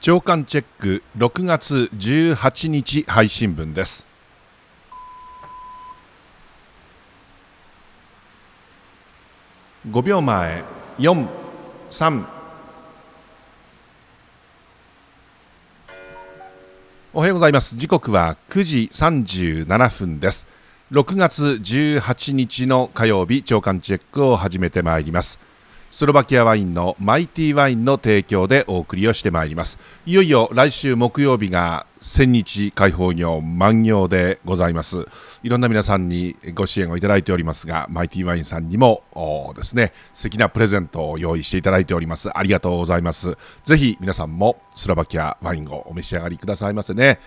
朝刊チェック6月18日配信分です5秒前43おはようございます時刻は9時37分です6月18日の火曜日朝刊チェックを始めてまいりますスロバキアワインのマイティワインの提供でお送りをしてまいりますいよいよ来週木曜日が千日開放業満業でございますいろんな皆さんにご支援をいただいておりますがマイティワインさんにもですね素敵なプレゼントを用意していただいておりますありがとうございますぜひ皆さんもスロバキアワインをお召し上がりくださいませね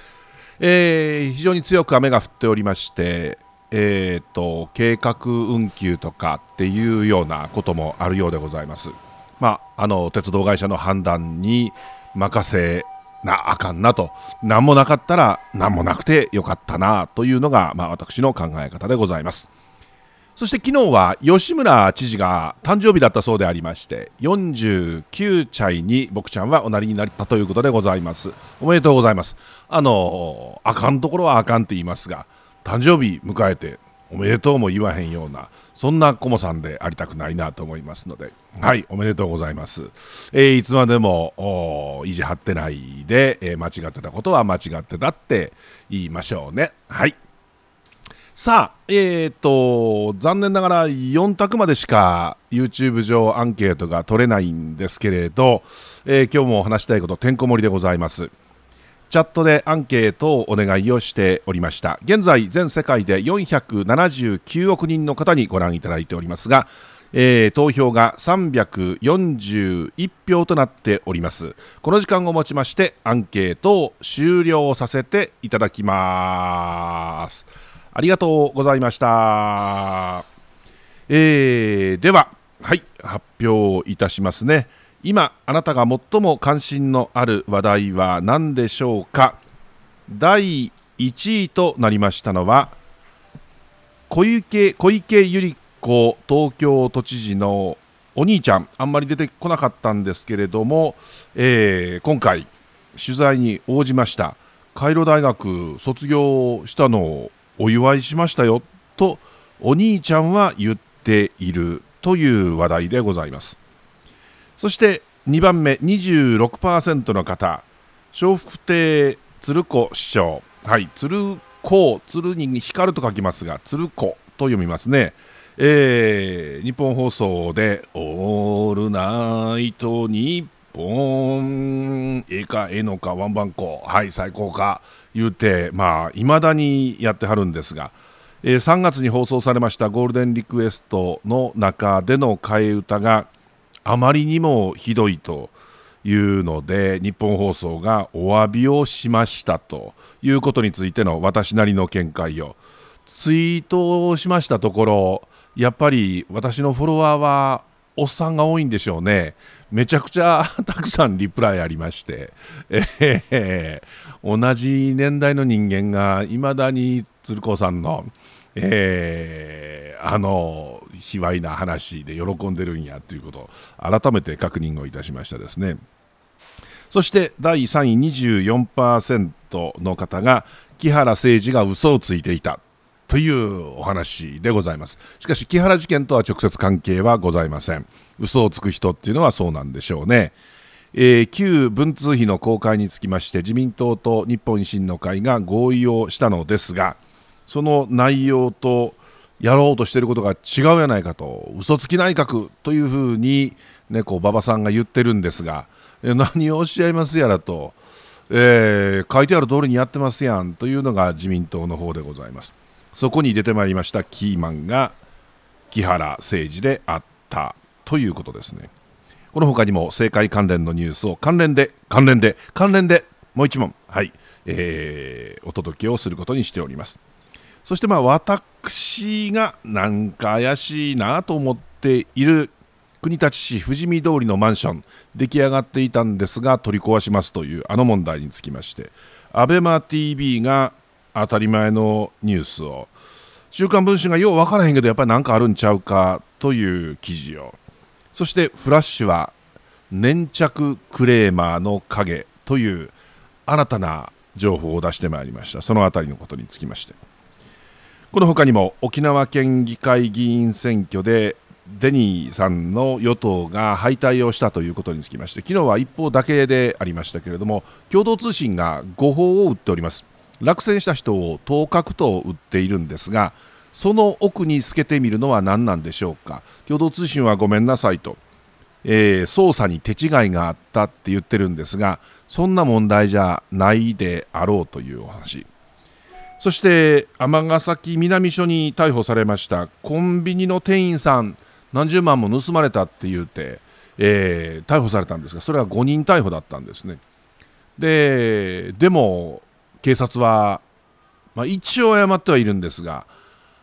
えー、非常に強く雨が降っておりまして、えーと、計画運休とかっていうようなこともあるようでございます。まあ、あの鉄道会社の判断に任せなあかんなと何もなかったら何もなくてよかったなというのが、まあ、私の考え方でございます。そして昨日は吉村知事が誕生日だったそうでありまして49歳に僕ちゃんはおなりになったということでございますおめでとうございますあのあかんところはあかんって言いますが誕生日迎えておめでとうも言わへんようなそんなコモさんでありたくないなと思いますので、はい、おめでとうございます。えー、いつまでも意地張ってないで、えー、間違ってたことは間違ってたって言いましょうね。はい。さあ、えーと、残念ながら4択までしか YouTube 上アンケートが取れないんですけれど、えー、今日もお話したいことてんこ盛りでございます。チャットでアンケートをお願いをしておりました現在全世界で479億人の方にご覧いただいておりますが、えー、投票が341票となっておりますこの時間をもちましてアンケートを終了させていただきますありがとうございました、えー、でははい発表いたしますね今あなたが最も関心のある話題は何でしょうか第1位となりましたのは小池小池百合子東京都知事のお兄ちゃんあんまり出てこなかったんですけれども、えー、今回取材に応じましたカイロ大学卒業したのをお祝いしましたよとお兄ちゃんは言っているという話題でございます。そして2番目26%の方笑福亭鶴子市長、はい鶴子鶴に光ると書きますが鶴子と読みますねえー、日本放送で「オールナイトニッポン」ええかええのかワンバンコはい最高か言うてまあいまだにやってはるんですが、えー、3月に放送されましたゴールデンリクエストの中での替え歌が「あまりにもひどいというので日本放送がお詫びをしましたということについての私なりの見解をツイートをしましたところやっぱり私のフォロワーはおっさんが多いんでしょうねめちゃくちゃたくさんリプライありまして、えー、同じ年代の人間がいまだに鶴子さんのえー、あの卑猥な話で喜んでるんやということを改めて確認をいたしましたですね。そして第3位24%の方が木原誠二が嘘をついていたというお話でございます。しかし木原事件とは直接関係はございません。嘘をつく人っていうのはそうなんでしょうね。えー、旧文通費の公開につきまして自民党と日本維新の会が合意をしたのですが、その内容とやろうとしていることが違うやないかと嘘つき内閣というふうに、ね、こう馬場さんが言ってるんですが何をおっしゃいますやらと、えー、書いてある通りにやってますやんというのが自民党の方でございますそこに出てまいりましたキーマンが木原誠二であったということですねこの他にも政界関連のニュースを関連で関連で関連でもう一問はい、えー、お届けをすることにしております。そしてまあ私がなんか怪しいなと思っている国立市富士見通りのマンション出来上がっていたんですが取り壊しますというあの問題につきまして ABEMATV が当たり前のニュースを「週刊文春」がよう分からへんけどやっぱり何かあるんちゃうかという記事をそして「フラッシュ」は「粘着クレーマーの影」という新たな情報を出してまいりましたその辺りのことにつきまして。この他にも沖縄県議会議員選挙でデニーさんの与党が敗退をしたということにつきまして昨日は一方だけでありましたけれども共同通信が誤報を打っております落選した人を当確と打っているんですがその奥に透けてみるのは何なんでしょうか共同通信はごめんなさいと、えー、捜査に手違いがあったって言ってるんですがそんな問題じゃないであろうというお話そして尼崎南署に逮捕されましたコンビニの店員さん何十万も盗まれたって言うて、えー、逮捕されたんですがそれは5人逮捕だったんですねででも警察は、まあ、一応謝ってはいるんですが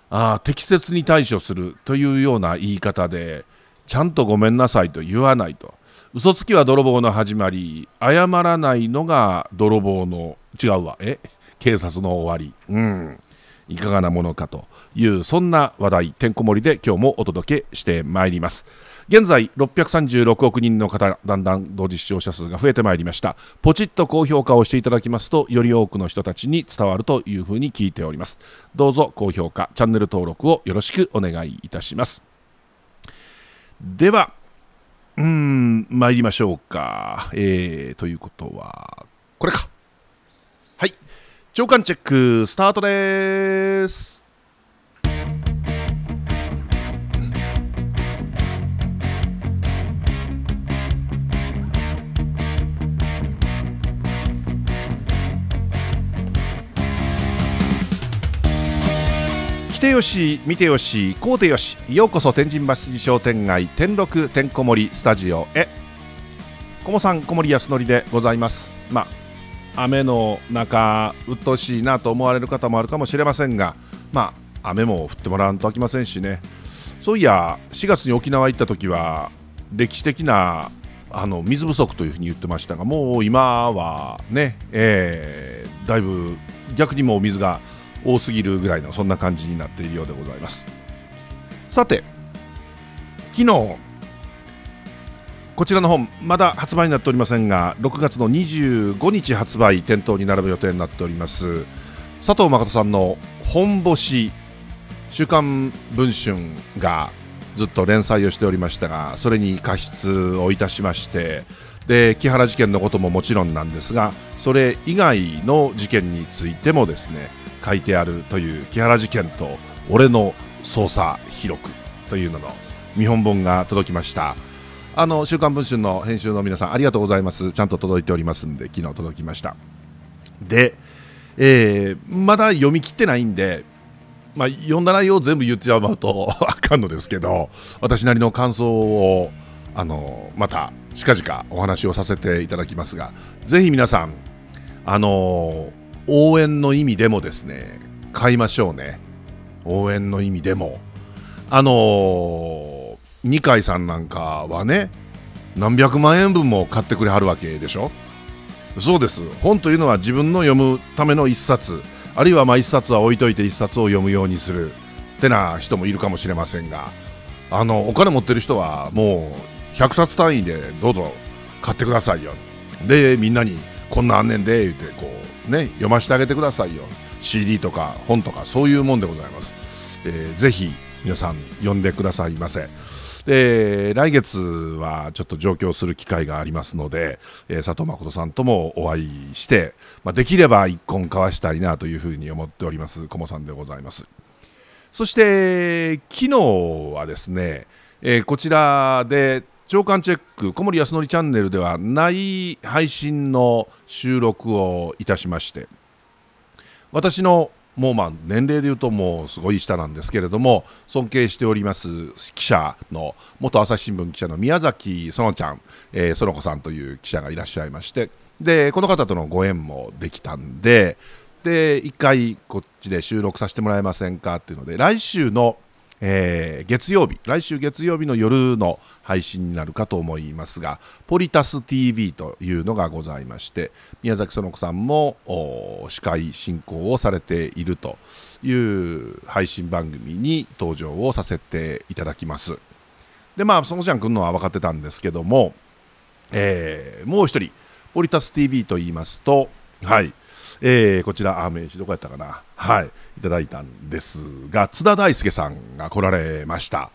あ適切に対処するというような言い方でちゃんとごめんなさいと言わないと嘘つきは泥棒の始まり謝らないのが泥棒の違うわえ警察の終わり、うん、いかがなものかというそんな話題てんこ盛りで今日もお届けしてまいります現在636億人の方だんだん同時視聴者数が増えてまいりましたポチッと高評価をしていただきますとより多くの人たちに伝わるというふうに聞いておりますどうぞ高評価チャンネル登録をよろしくお願いいたしますではうーん参りましょうか、えー、ということはこれか長官チェックスタートです来てよし見てよしこうてよしようこそ天神橋筋商店街天六天んこスタジオへこもさん小森康則でございますまあ雨の中鬱陶しいなと思われる方もあるかもしれませんがまあ雨も降ってもらわんとあきませんしねそういや4月に沖縄行った時は歴史的なあの水不足というふうに言ってましたがもう今はね、えー、だいぶ逆にもう水が多すぎるぐらいのそんな感じになっているようでございますさて昨日こちらの本まだ発売になっておりませんが6月の25日発売店頭に並ぶ予定になっております佐藤誠さんの「本星週刊文春」がずっと連載をしておりましたがそれに過失をいたしましてで木原事件のことももちろんなんですがそれ以外の事件についてもですね書いてあるという木原事件と俺の捜査記録というのの見本本が届きました。あの週刊文春の編集の皆さんありがとうございますちゃんと届いておりますんで昨日届きましたで、えー、まだ読み切ってないんでまあ、読んだ内容を全部言っちゃうと あかんのですけど私なりの感想をあのまた近々お話をさせていただきますがぜひ皆さんあの応援の意味でもですね買いましょうね応援の意味でもあの二階さんなんかはね何百万円分も買ってくれはるわけでしょそうです本というのは自分の読むための一冊あるいはまあ一冊は置いといて一冊を読むようにするってな人もいるかもしれませんがあのお金持ってる人はもう100冊単位でどうぞ買ってくださいよでみんなにこんなあんねんで言ってこうね読ませてあげてくださいよ CD とか本とかそういうもんでございます、えー、ぜひ皆さん読んでくださいませ。で来月はちょっと上京する機会がありますので、えー、佐藤誠さんともお会いして、まあ、できれば一婚交わしたいなというふうに思っておりますコモさんでございますそして昨日はですね、えー、こちらで長官チェック小森康則チャンネルではない配信の収録をいたしまして私のもうまあ年齢でいうともうすごい下なんですけれども尊敬しております記者の元朝日新聞記者の宮崎園ちゃん、えー、園子さんという記者がいらっしゃいましてでこの方とのご縁もできたんでで1回こっちで収録させてもらえませんかっていうので来週の「えー、月曜日、来週月曜日の夜の配信になるかと思いますが、ポリタス TV というのがございまして、宮崎園子さんも司会進行をされているという配信番組に登場をさせていただきます。で、まあ、園ちゃん来るのは分かってたんですけども、えー、もう一人、ポリタス TV と言いますと、はい、えー、こちら、あ、名刺どこやったかな。はい。いただいたんですが津田大介さんが来られました。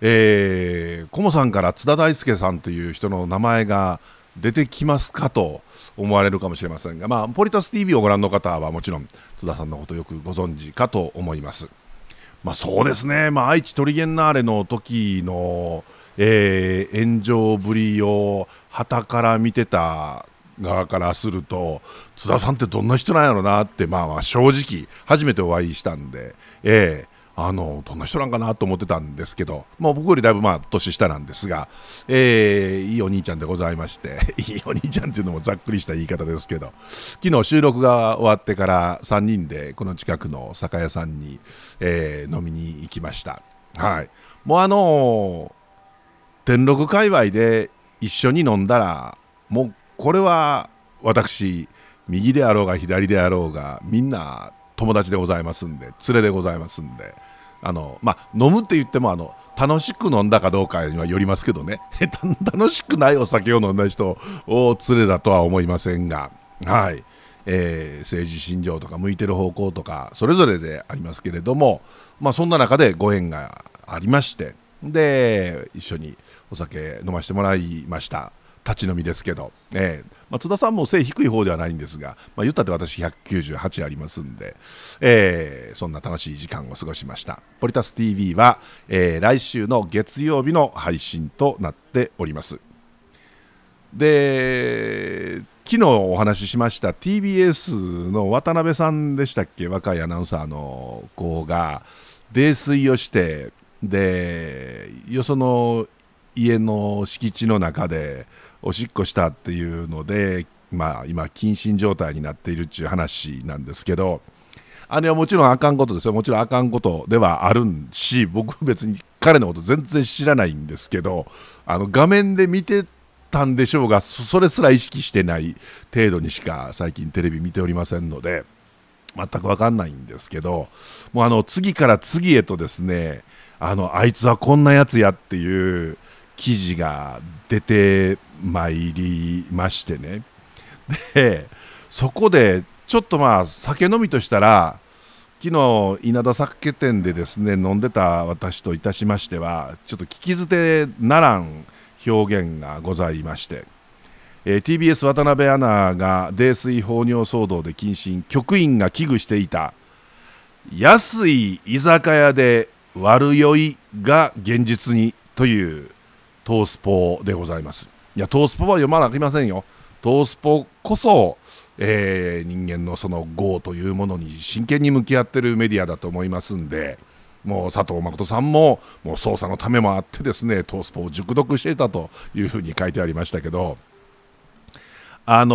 えー、コモさんから津田大介さんという人の名前が出てきますかと思われるかもしれませんが、まあ、ポリタス TV をご覧の方はもちろん津田さんのことよくご存知かと思います。まあ、そうですね、まあ、愛知トリゲンナーレの時の、えー、炎上ぶりを旗から見てた側からすると津田さんってどんな人なんやろなってまあまあ正直初めてお会いしたんでえあのどんな人なんかなと思ってたんですけど、まあ、僕よりだいぶまあ年下なんですが、えー、いいお兄ちゃんでございまして いいお兄ちゃんっていうのもざっくりした言い方ですけど昨日収録が終わってから3人でこの近くの酒屋さんに、えー、飲みに行きました。はい、もうあのー、天禄界隈で一緒に飲んだらもうこれは私右であろうが左であろうがみんな友達でございますんで連れでございますんであのまあ飲むって言ってもあの楽しく飲んだかどうかにはよりますけどね 楽しくないお酒を飲んだ人を連れだとは思いませんがはい。えー、政治信条とか向いてる方向とかそれぞれでありますけれども、まあ、そんな中でご縁がありましてで一緒にお酒飲ませてもらいました立ち飲みですけど、えーまあ、津田さんも背低い方ではないんですが、まあ、言ったって私198ありますんで、えー、そんな楽しい時間を過ごしましたポリタス TV は、えー、来週の月曜日の配信となっておりますで昨日お話ししました TBS の渡辺さんでしたっけ若いアナウンサーの子が泥酔をしてでよその家の敷地の中でおしっこしたっていうので、まあ、今謹慎状態になっているっていう話なんですけどあれはもちろんあかんことですよもちろんあかんことではあるし僕別に彼のこと全然知らないんですけどあの画面で見てたんでしょうがそれすら意識してない程度にしか最近テレビ見ておりませんので全く分かんないんですけどもうあの次から次へとですねあのあいつはこんなやつやっていう記事が出てまいりましてねでそこでちょっとまあ酒飲みとしたら昨日稲田酒店でですね飲んでた私といたしましてはちょっと聞き捨てならん表現がございまして、えー、TBS 渡辺アナが泥酔放尿騒動で謹慎局員が危惧していた安い居酒屋で悪酔いが現実にというトースポでございます。いや、トースポは読まなきませんよ。トースポこそ、えー、人間のその業というものに真剣に向き合ってるメディアだと思いますんで、もう佐藤誠さんも、もう捜査のためもあってですね、トースポを熟読していたというふうに書いてありましたけど、あの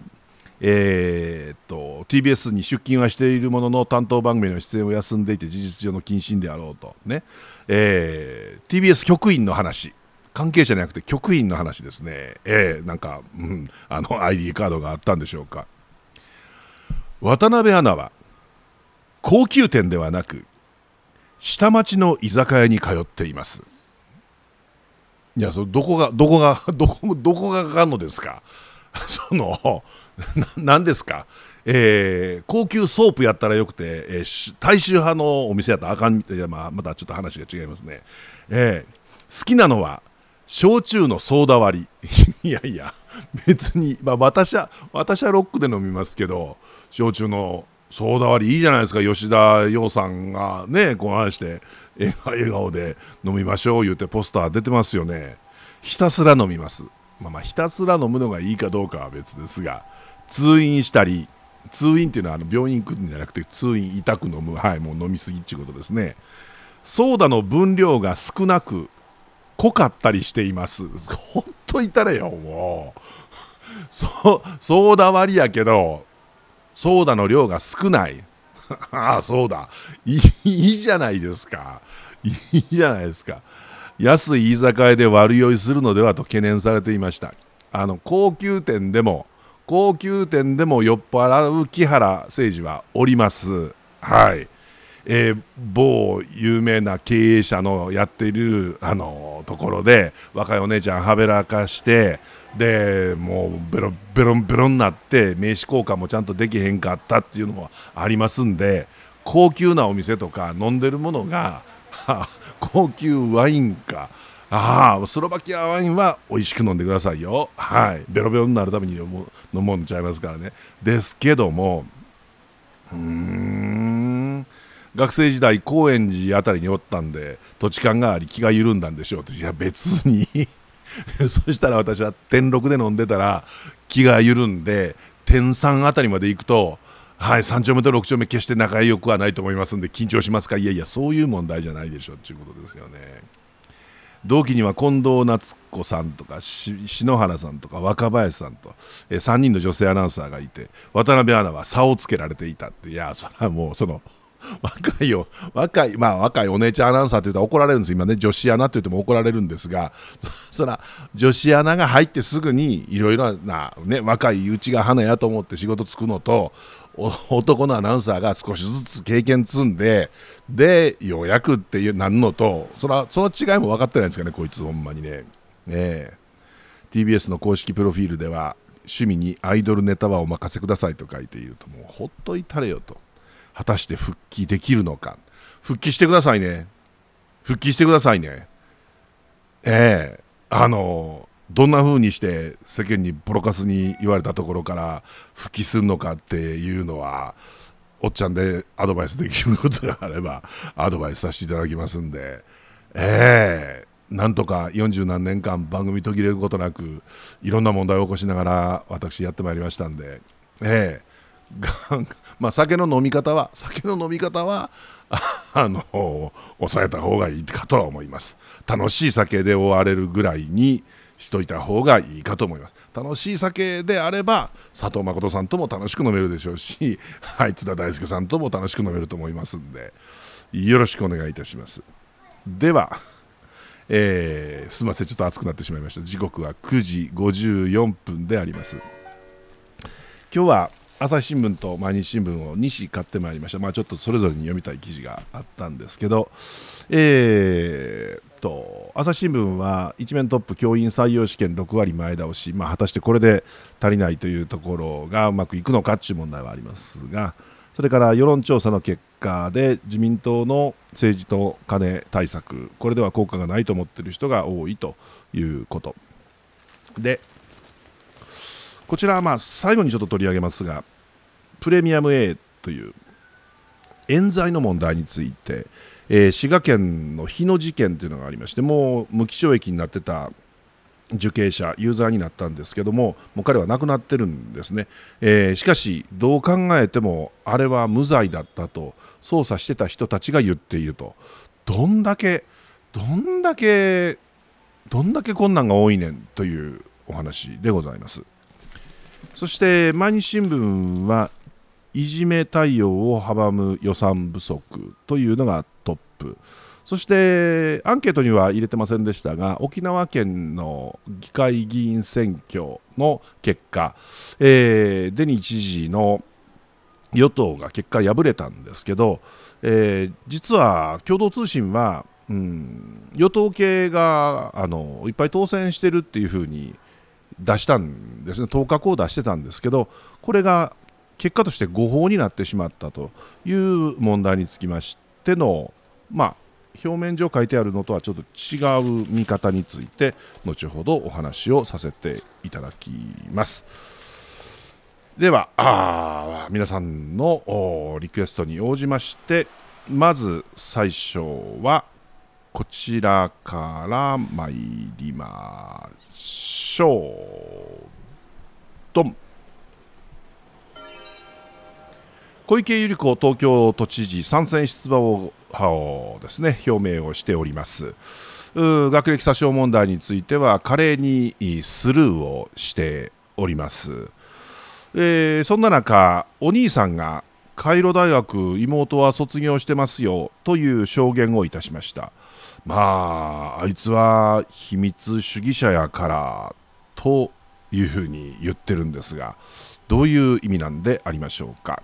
ーえー、っと TBS に出勤はしているものの担当番組の出演を休んでいて事実上の謹慎であろうとね、えー、TBS 局員の話関係者じゃなくて局員の話ですね、えー、なんか、うん、あの ID カードがあったんでしょうか渡辺アナは高級店ではなく下町の居酒屋に通っていますいやそどこがどこがどこどこがかかるのですかその何 ですか、えー、高級ソープやったらよくて、えー、大衆派のお店やったらあかんって。いまあ、またちょっと話が違いますね、えー、好きなのは焼酎のソーダ割り いやいや別に、まあ、私は私はロックで飲みますけど焼酎のソーダ割りいいじゃないですか吉田洋さんがねこう話して笑顔で飲みましょう言うてポスター出てますよねひたすら飲みますまあまあひたすら飲むのがいいかどうかは別ですが通院したり通院っていうのはあの病院行くんじゃなくて通院痛く飲むはいもう飲みすぎっていうことですねソーダの分量が少なく濃かったりしていますほんと痛れよもうそソーダ割りやけどソーダの量が少ないああそうだいいじゃないですかいいじゃないですか安い居酒屋で悪酔いするのではと懸念されていましたあの高級店でも高級店でも酔っ払う木原誠二はおります。はいえー、某有名な経営者のやっている、あのー、ところで若いお姉ちゃんはべらかしてでもうベロベロンベロンになって名刺交換もちゃんとできへんかったっていうのもありますんで高級なお店とか飲んでるものが 高級ワインかああスロバキアワインは美味しく飲んでくださいよはいベロベロになるために飲む飲むんちゃいますからねですけどもうん学生時代高円寺あたりにおったんで土地勘があり気が緩んだんでしょうっていや別に そしたら私は天6で飲んでたら気が緩んで天3あたりまで行くとはい、3丁目と6丁目決して仲良くはないと思いますんで緊張しますかいやいやそういう問題じゃないでしょっていうことですよね。同期には近藤夏子さんとか篠原さんとか若林さんと、えー、3人の女性アナウンサーがいて渡辺アナは差をつけられていたっていやそれはもうその。若いよ、若い、まあ若いお姉ちゃんアナウンサーって言ったら怒られるんです、今ね、女子アナって言っても怒られるんですが、そら、女子アナが入ってすぐに、いろいろな、ね、若いうちが花やと思って仕事つくのと、男のアナウンサーが少しずつ経験積んで、でようやくっていうなんのとそらその違いも分かってないんですかねこいつほんまにね、えー、TBS の公式プロフィールでは趣味にアイドルネタはお任せくださいと書いているともうほっといたれよと果たして復帰できるのか復帰してくださいね復帰してくださいねええあのどんな風にして世間にボロカスに言われたところから復帰するのかっていうのはおっちゃんでアドバイスできることがあればアドバイスさせていただきますんで、えー、なんとか40何年間番組途切れることなくいろんな問題を起こしながら私やってまいりましたんで、えー、まあ酒の飲み方は酒の飲み方は あの抑えた方がいいかとは思います。楽しい酒で終われるぐらいにしといた方がいいかと思います楽しい酒であれば佐藤誠さんとも楽しく飲めるでしょうし、はい、津田大輔さんとも楽しく飲めると思いますんでよろしくお願いいたしますでは、えー、すみませんちょっと暑くなってしまいました時刻は9時54分であります今日は朝日新聞と毎日新聞を2紙買ってまいりました、まあ、ちょっとそれぞれに読みたい記事があったんですけど、えー、っと朝日新聞は一面トップ教員採用試験6割前倒し、まあ、果たしてこれで足りないというところがうまくいくのかという問題はありますがそれから世論調査の結果で自民党の政治とカネ対策これでは効果がないと思っている人が多いということでこちらはまあ最後にちょっと取り上げますがプレミアム A という冤罪の問題についてえー、滋賀県の日野事件というのがありましてもう無期懲役になってた受刑者ユーザーになったんですけどももう彼は亡くなってるんですね、えー、しかしどう考えてもあれは無罪だったと捜査してた人たちが言っているとどんだけどんだけどんだけ困難が多いねんというお話でございますそして毎日新聞はいじめ対応を阻む予算不足というのがあっプそしてアンケートには入れてませんでしたが沖縄県の議会議員選挙の結果、えー、デニー知事の与党が結果敗れたんですけど、えー、実は共同通信は、うん、与党系があのいっぱい当選してるっていうふうに出したんですね当確を出してたんですけどこれが結果として誤報になってしまったという問題につきましてのまあ、表面上書いてあるのとはちょっと違う見方について後ほどお話をさせていただきますではあ皆さんのリクエストに応じましてまず最初はこちらから参りましょうドン小池百合子東京都知事参戦出馬をですね表明をしております。学歴詐称問題については華麗にスルーをしております。えー、そんな中お兄さんがカイロ大学妹は卒業してますよという証言をいたしましたまああいつは秘密主義者やからというふうに言ってるんですがどういう意味なんでありましょうか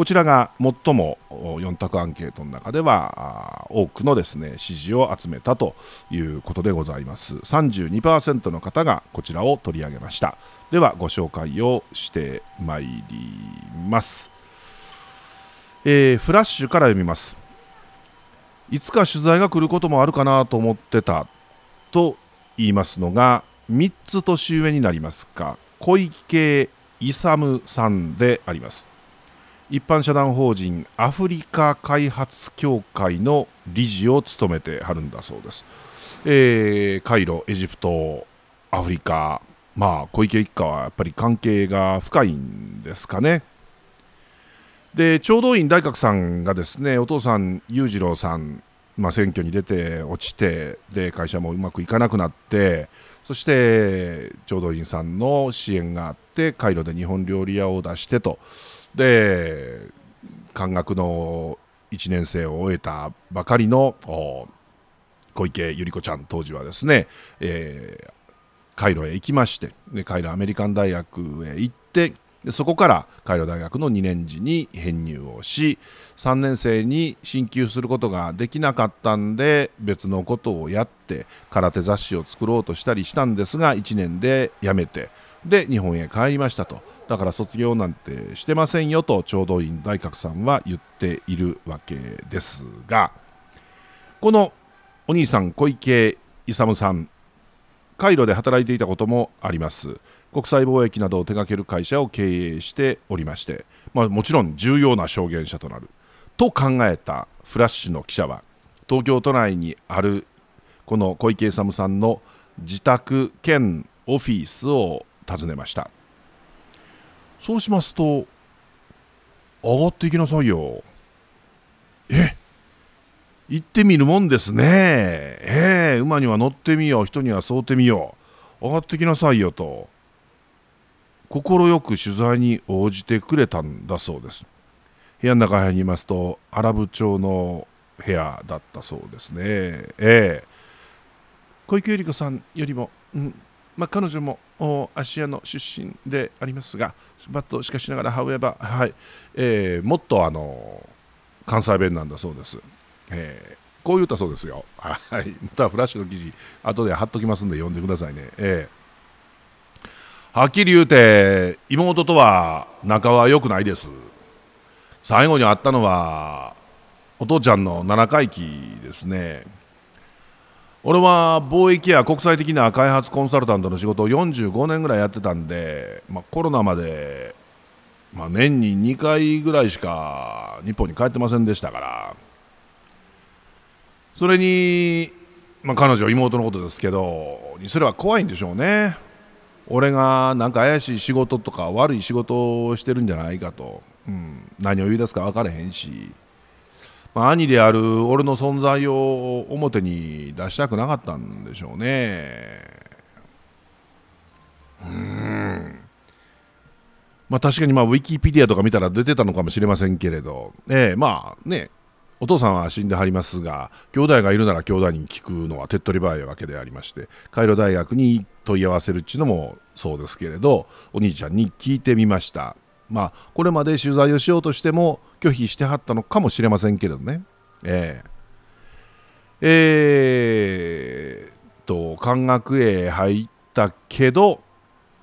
こちらが最も4択アンケートの中では多くのですね支持を集めたということでございます32%の方がこちらを取り上げましたではご紹介をしてまいります、えー、フラッシュから読みますいつか取材が来ることもあるかなと思ってたと言いますのが3つ年上になりますか小池勇さんであります一般社団法人アフリカ開発協会の理事を務めてはるんだそうです。えー、カイロ、エジプト、アフリカ、まあ、小池一家はやっぱり関係が深いんですかね。で聴導院大閣さんがですねお父さん裕次郎さん、まあ、選挙に出て落ちてで会社もうまくいかなくなってそして聴導院さんの支援があってカイロで日本料理屋を出してとで漢学の1年生を終えたばかりの小池百合子ちゃん当時はですね、えー、カイロへ行きましてでカイロアメリカン大学へ行ってでそこからカイロ大学の2年次に編入をし3年生に進級することができなかったんで別のことをやって空手雑誌を作ろうとしたりしたんですが1年で辞めてで日本へ帰りましたとだから卒業なんてしてませんよと聴導員大覚さんは言っているわけですがこのお兄さん小池勇さんカイロで働いていたこともあります国際貿易などを手掛ける会社を経営しておりまして、まあ、もちろん重要な証言者となると考えたフラッシュの記者は東京都内にあるこの小池勇さんの自宅兼オフィスを尋ねましたそうしますと上がっていきなさいよえ行ってみるもんですねええー、馬には乗ってみよう人には添うてみよう上がってきなさいよと快く取材に応じてくれたんだそうです部屋の中にいますとアラブ町の部屋だったそうですねええー、小池百合子さんよりも、うん、まあ、彼女も芦屋の出身でありますが、バットしかしながら、ハウエバー、はいえー、もっとあの関西弁なんだそうです。えーこう言ったそうですよ。はい。またフラッシュの記事、後で貼っときますんで読んでくださいね。えー、はっきり言うて、妹とは仲は良くないです。最後に会ったのは、お父ちゃんの7回忌ですね。俺は貿易や国際的な開発コンサルタントの仕事を45年ぐらいやってたんで、まあ、コロナまで、まあ、年に2回ぐらいしか日本に帰ってませんでしたからそれに、まあ、彼女妹のことですけどにすれば怖いんでしょうね俺がなんか怪しい仕事とか悪い仕事をしてるんじゃないかと、うん、何を言い出すか分からへんしまあ、兄である俺の存在を表に出したくなかったんでしょうね。うんまあ、確かにまあウィキペディアとか見たら出てたのかもしれませんけれど、えー、まあねお父さんは死んではりますが兄弟がいるなら兄弟に聞くのは手っ取り早いわけでありましてカイロ大学に問い合わせるっちゅうのもそうですけれどお兄ちゃんに聞いてみましたまあ、これまで取材をしようとしても拒否してはったのかもしれませんけれどね。えー、えー、と、漢学へ入ったけど、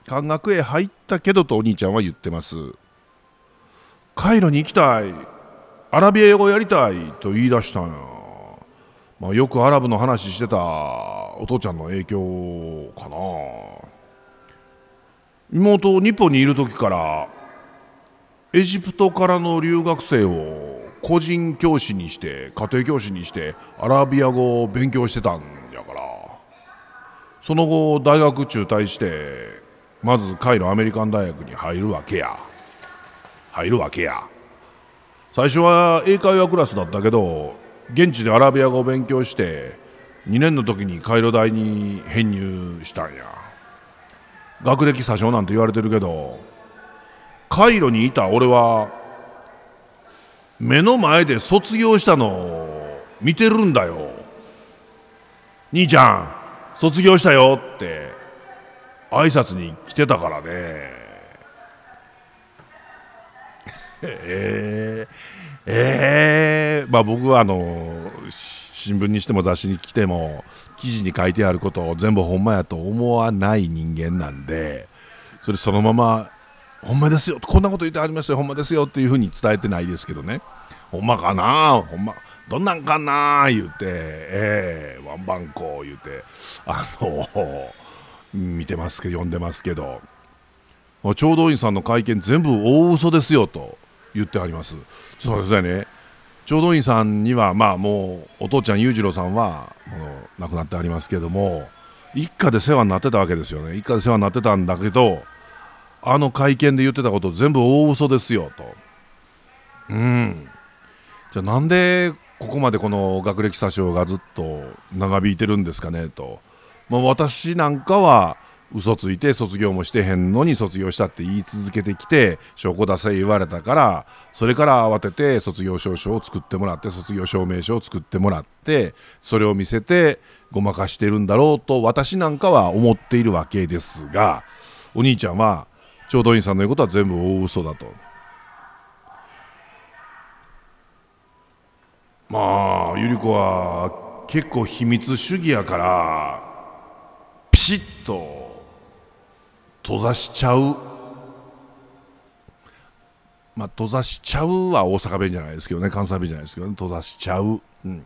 漢学へ入ったけどとお兄ちゃんは言ってます。カイロに行きたい、アラビア語やりたいと言い出したんや。まあ、よくアラブの話してたお父ちゃんの影響かな。妹、日本にいる時からエジプトからの留学生を個人教師にして家庭教師にしてアラビア語を勉強してたんやからその後大学中退してまずカイロアメリカン大学に入るわけや入るわけや最初は英会話クラスだったけど現地でアラビア語を勉強して2年の時にカイロ大に編入したんや学歴詐称なんて言われてるけどカイロにいた俺は目の前で卒業したのを見てるんだよ。兄ちゃん卒業したよって挨拶に来てたからね。えー、えー、まあ僕はあの新聞にしても雑誌に来ても記事に書いてあることを全部ほんまやと思わない人間なんでそれそのままほんまですよこんなこと言ってはりましたよほんまですよっていうふうに伝えてないですけどねほんまかなほんまどんなんかな言うて、えー、ワンバンコ言うてあの見てますけど読んでますけど聴導員さんの会見全部大嘘ですよと言ってありますちょっと待ってくださいね聴導員さんにはまあもうお父ちゃん裕次郎さんは亡くなってありますけども一家で世話になってたわけですよね一家で世話になってたんだけどあの会見で言ってたこと全部大嘘ですよと。うんじゃあなんでここまでこの学歴詐称がずっと長引いてるんですかねと、まあ、私なんかは嘘ついて卒業もしてへんのに卒業したって言い続けてきて証拠出せ言われたからそれから慌てて卒業証書を作ってもらって卒業証明書を作ってもらってそれを見せてごまかしてるんだろうと私なんかは思っているわけですがお兄ちゃんはどいいさんの言うことは全部大嘘だと。まあ百合子は結構秘密主義やからピシッと閉ざしちゃうまあ閉ざしちゃうは大阪弁じゃないですけどね関西弁じゃないですけどね閉ざしちゃう、うん、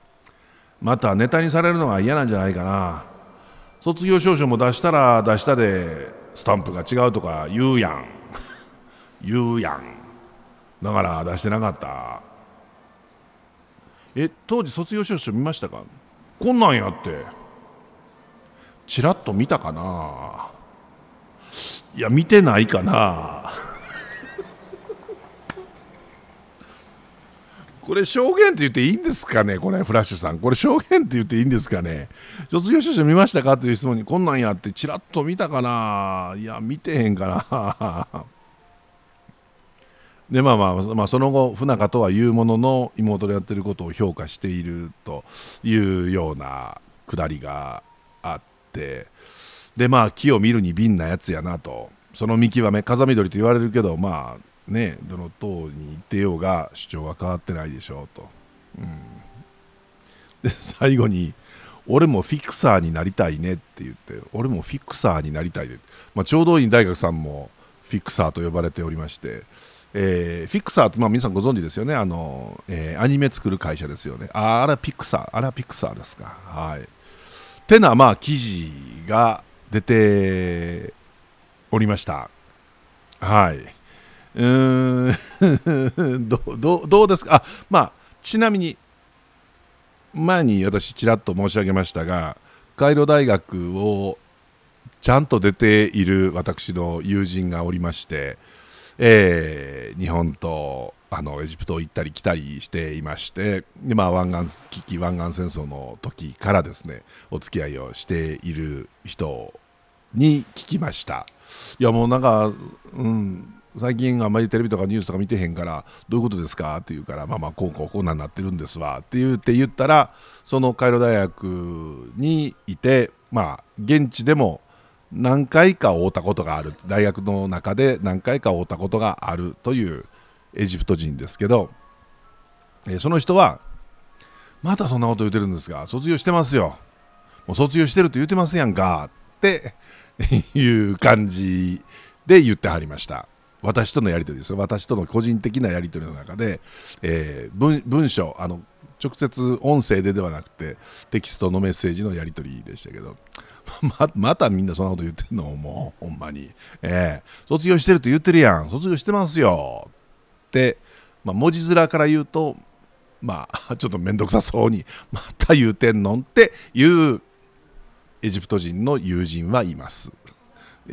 またネタにされるのが嫌なんじゃないかな卒業証書も出したら出したでスタンプが違うとか言うやん言うやんだから出してなかったえ当時卒業証書見ましたかこんなんやってちらっと見たかないや見てないかなこれ証言って言っていいんですかねこれフラッシュさんこれ証言って言っていいんですかね卒業証書見ましたかという質問にこんなんやってちらっと見たかないや見てへんかな でまあまあ、まあ、その後不仲とは言うものの妹でやってることを評価しているというようなくだりがあってでまあ木を見るに瓶なやつやなとその見極め風見鶏と言われるけどまあねどの党に行ってようが主張は変わってないでしょうと、うん、で最後に俺もフィクサーになりたいねって言って俺もフィクサーになりたいで、まあ、ちょうどいい大学さんもフィクサーと呼ばれておりまして、えー、フィクサーって、まあ、皆さんご存知ですよねあの、えー、アニメ作る会社ですよねああらピクサーあらピクサーですかはいてなまあ記事が出ておりましたはいうん どどどうですかあまあちなみに前に私ちらっと申し上げましたがカイロ大学をちゃんと出ている私の友人がおりまして、えー、日本とあのエジプト行ったり来たりしていましてで、まあ、湾岸危機湾岸戦争の時からですねお付き合いをしている人に聞きましたいやもうなんか、うん、最近あんまりテレビとかニュースとか見てへんからどういうことですかって言うからまあまあこうこうこうなんなってるんですわって言って言ったらそのカイロ大学にいてまあ現地でも何回か会うたことがある大学の中で何回か会うたことがあるというエジプト人ですけど、えその人はまたそんなこと言ってるんですが卒業してますよもう卒業してると言ってますやんかって いう感じで言ってはりました。私とのやり取りです私との個人的なやり取りの中で、えー、文文章あの直接音声でではなくてテキストのメッセージのやり取りでしたけど ままたみんなそんなこと言ってんのもうほんまに、えー、卒業してると言ってるやん卒業してますよって、まあ、文字面から言うとまあ ちょっと面倒くさそうにまた言うてんのっていうエジプト人の友人はいます。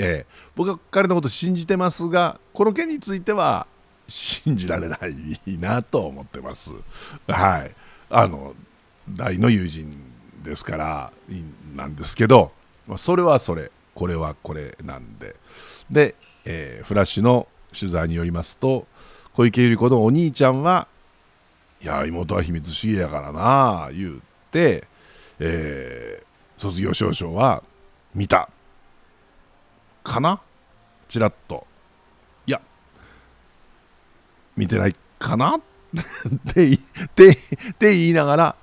ええ、僕は彼のこと信じてますがこの件については信じられないなと思ってます。はい、あの大の友人ですからなんですけどそれはそれこれはこれなんでで、えー、フラッシュの取材によりますと小池百合子のお兄ちゃんはいや妹は秘密主義やからな言うて、えー、卒業証書は見たかなちらっと。いや、見てないかな ってって言いながら、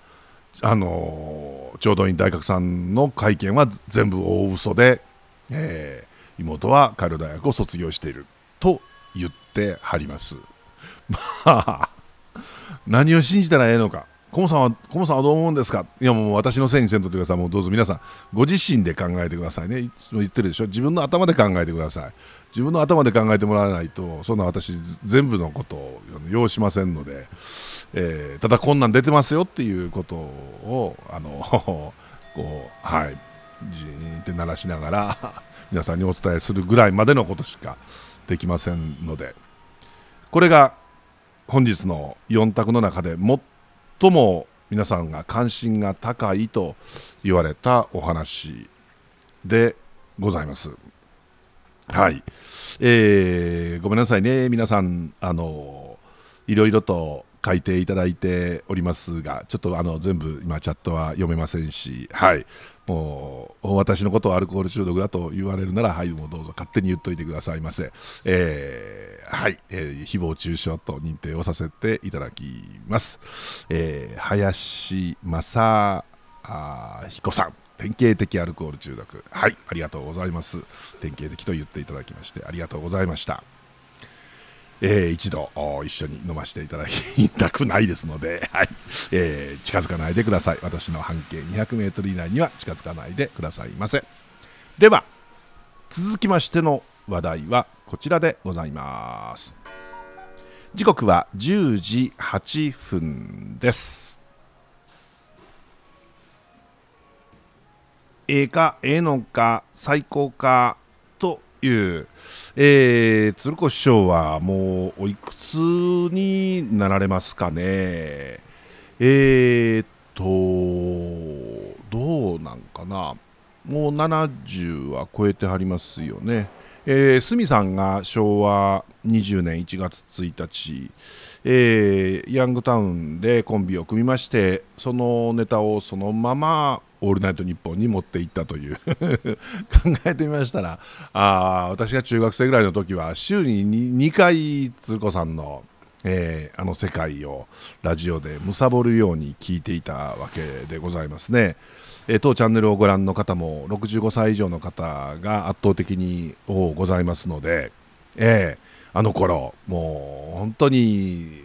あのー、調度員大学さんの会見は全部大嘘で、えー、妹はカイロ大学を卒業していると言ってはります。まあ、何を信じたらええのか。コモさんはコモさんはどう思うんですかいやもう私のせいにせんとってくださいもうどうぞ皆さんご自身で考えてくださいねいつも言ってるでしょ自分の頭で考えてください自分の頭で考えてもらわないとそんな私全部のことを要しませんので、えー、ただこんなん出てますよっていうことをあの こうはいジーンって鳴らしながら 皆さんにお伝えするぐらいまでのことしかできませんのでこれが本日の4択の中で最最も皆さんが関心が高いと言われたお話でございます。はい、えー、ごめんなさいね皆さんあのいろいろと書いていただいておりますが、ちょっとあの全部今チャットは読めませんし、はい、もう私のことをアルコール中毒だと言われるなら、はい、もうどうぞ勝手に言っといてくださいませ。えー、はい、えー、誹謗中傷と認定をさせていただきます。えー、林正彦さん。典型的アルコール中毒はいありがとうございます典型的と言っていただきましてありがとうございましたえー、一度一緒に飲ませていただきたくないですので、はいえー、近づかないでください私の半径 200m 以内には近づかないでくださいませでは続きましての話題はこちらでございます時刻は10時8分ですええかええのか最高かというえー、鶴子師匠はもうおいくつになられますかねえー、っとどうなんかなもう70は超えてはりますよね。えー、さんが昭和20年1月1日、えー、ヤングタウンでコンビを組みましてそのネタをそのまま「オールナイトニッポン」に持っていったという 考えてみましたらあ私が中学生ぐらいの時は週に 2, 回鶴子さんの「えー、あの世界をラジオで貪るように聞いていたわけでございますね、えー、当チャンネルをご覧の方も65歳以上の方が圧倒的に多ございますので、えー、あの頃もう本当に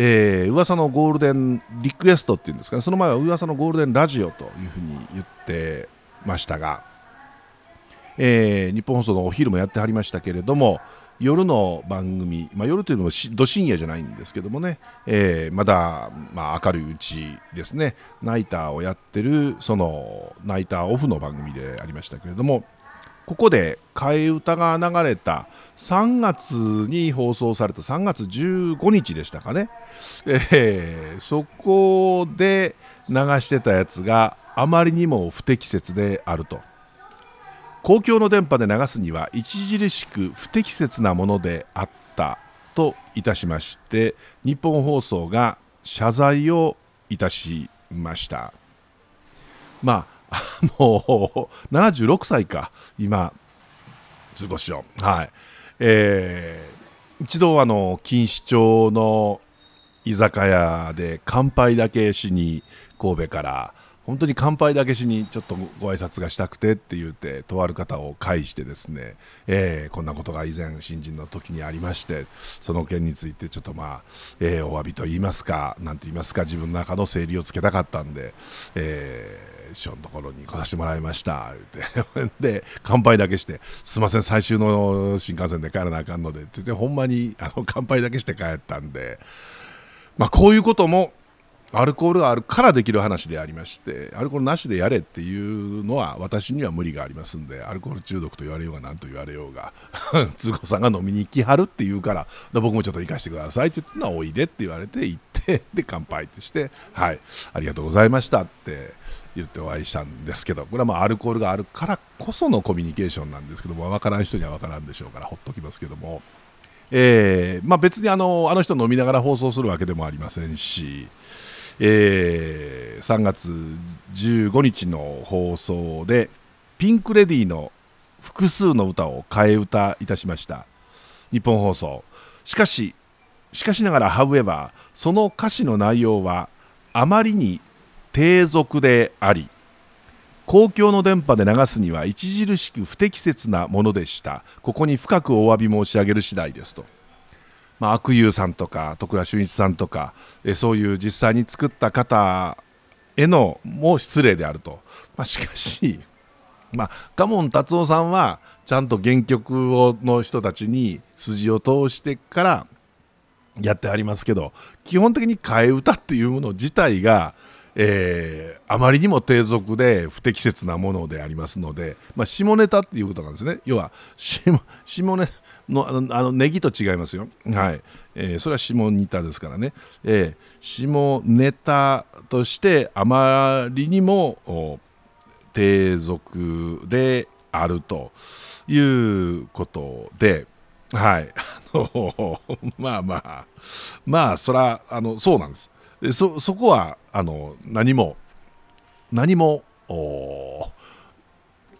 えー、噂のゴールデンリクエストっていうんですかねその前は噂のゴールデンラジオというふうに言ってましたが、えー、日本放送のお昼もやってはりましたけれども夜の番組、まあ、夜というのもど深夜じゃないんですけどもね、えー、まだ、まあ、明るいうちですねナイターをやってるそのナイターオフの番組でありましたけれどもここで替え歌が流れた3月に放送された3月15日でしたかね、えー、そこで流してたやつがあまりにも不適切であると公共の電波で流すには著しく不適切なものであったといたしまして日本放送が謝罪をいたしましたまあもう76歳か今過ごしをはいえー、一度あの錦糸町の居酒屋で乾杯だけしに神戸から本当に乾杯だけしにちょっとご挨拶がしたくてって言ってとある方を介してですね、えー、こんなことが以前新人の時にありましてその件についてちょっとまあ、えー、お詫びと言いますか何と言いますか自分の中の整理をつけたかったんで、えー師匠のところに来させてもらいました」っ てで乾杯だけして「すいません最終の新幹線で帰らなあかんので」ってほんまにあの乾杯だけして帰ったんで、まあ、こういうこともアルコールあるからできる話でありましてアルコールなしでやれっていうのは私には無理がありますんでアルコール中毒と言われようが何と言われようが 通子さんが飲みに行きはるって言うから僕もちょっと行かしてくださいって言ったのはおいでって言われて行ってで乾杯ってしてはいありがとうございましたって言ってお会いしたんですけどこれはまあアルコールがあるからこそのコミュニケーションなんですけども分からん人には分からんでしょうからほっときますけども、えーまあ、別にあのあの人飲みながら放送するわけでもありませんし、えー、3月15日の放送でピンク・レディーの複数の歌を替え歌いたしました日本放送しかししかしながらハ o エ e v その歌詞の内容はあまりに低俗であり公共の電波で流すには著しく不適切なものでしたここに深くお詫び申し上げる次第ですと、まあ、悪友さんとか徳良俊一さんとかえそういう実際に作った方へのも失礼であると、まあ、しかしまあ、ガ門達夫さんはちゃんと原曲をの人たちに筋を通してからやってありますけど基本的に替え歌っていうもの自体がえー、あまりにも低俗で不適切なものでありますので、まあ、下ネタっていうことなんですね要は下下ネのあのあのネギと違いますよ、はいえー、それは下ネタですからね、えー、下ネタとしてあまりにも低俗であるということで。はい。あの、まあまあ、まあ、そら、あの、そうなんです。でそそこはあの何も何も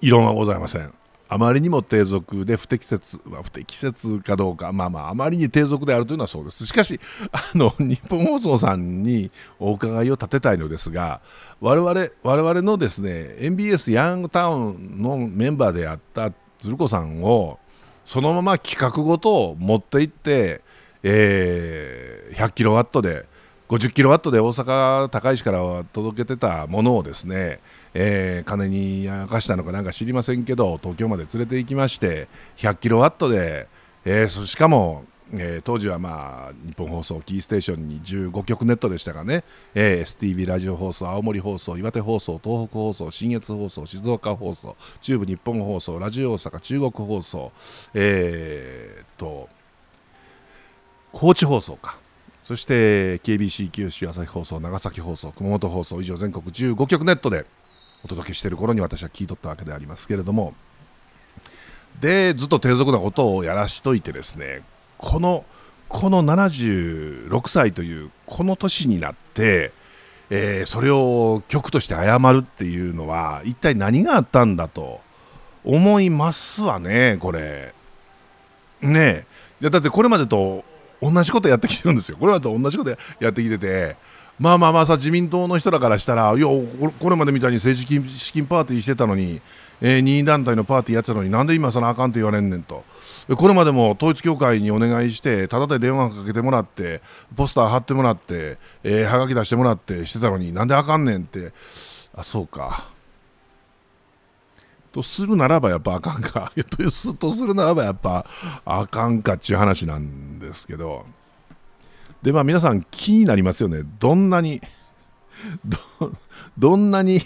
異論はございません。あまりにも低俗で不適切、は不適切かどうか、まあまあ、あまりに低俗であるというのはそうです。しかし、あの、日本放送さんにお伺いを立てたいのですが、我々、我々のですね、MBS ヤングタウンのメンバーであった鶴子さんを、そのまま企画ごと持っていって、えー、100キロワットで、50キロワットで大阪高石から届けてたものをですね、えー、金に明かしたのかなんか知りませんけど東京まで連れて行きまして100キロワットで、えー、しかも、えー、当時はまあ日本放送キーステーションに15局ネットでしたがね、えー、STV ラジオ放送青森放送岩手放送東北放送信越放送静岡放送中部日本放送ラジオ大阪中国放送えー、っと高知放送か。そして KBC 九州朝日放送長崎放送熊本放送以上全国15局ネットでお届けしている頃に私は聞いとったわけでありますけれどもでずっと低俗なことをやらしといてですねこのこの76歳というこの年になって、えー、それを局として謝るっていうのは一体何があったんだと思いますわねこれねえだってこれまでと同じことやってきてるんですよ。これまた同じことやってきてて、まあまあまあさ、自民党の人らからしたら、いや、これまでみたいに政治資金パーティーしてたのに、えー、任意団体のパーティーやってたのに、なんで今、そのあかんって言われんねんと、これまでも統一教会にお願いして、ただで電話かけてもらって、ポスター貼ってもらって、えー、はがき出してもらってしてたのに、なんであかんねんって、あ、そうか。とするならばやっぱあかんかとするならばやっぱあかんかっちゅう話なんですけどでまあ皆さん気になりますよねどんなにどんなに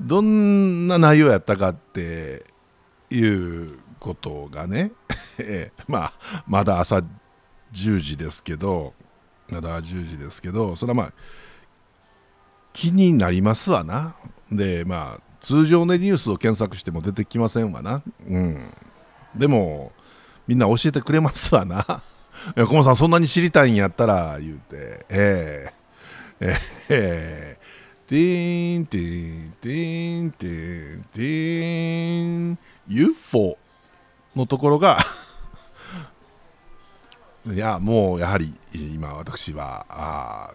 どんな内容やったかっていうことがね まあまだ朝10時ですけどまだ10時ですけどそれはまあ気になりますわなでまあ通常のニュースを検索しても出てきませんわな。うん。でも、みんな教えてくれますわな。いや、コモさん、そんなに知りたいんやったら、言うて、えー、えー、えティーン、ティーン、ティーン、ティーン、ティーン、UFO のところが いや、もう、やはり、今、私は、あ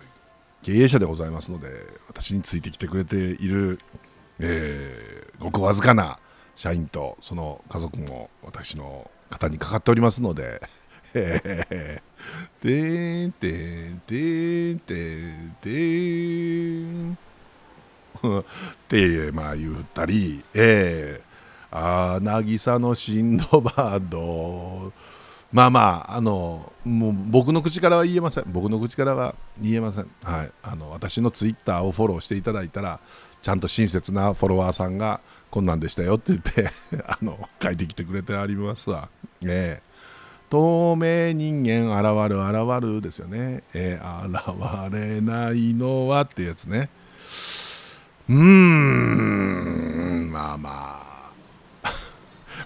経営者でございますので、私についてきてくれているえー、ごくわずかな社員とその家族も私の方にかかっておりますので。てーんてーんてーんてーんてーんってまあ言ったり、えー、あ渚のシンドバードまあまああのもう僕の口からは言えません僕の口からは言えませんはいあの私のツイッターをフォローしていただいたらちゃんと親切なフォロワーさんがこんなんでしたよって言って あの書いてきてくれてありますわ。え透明人間現る現るですよね、え現れないのはってやつねうーんまあまあ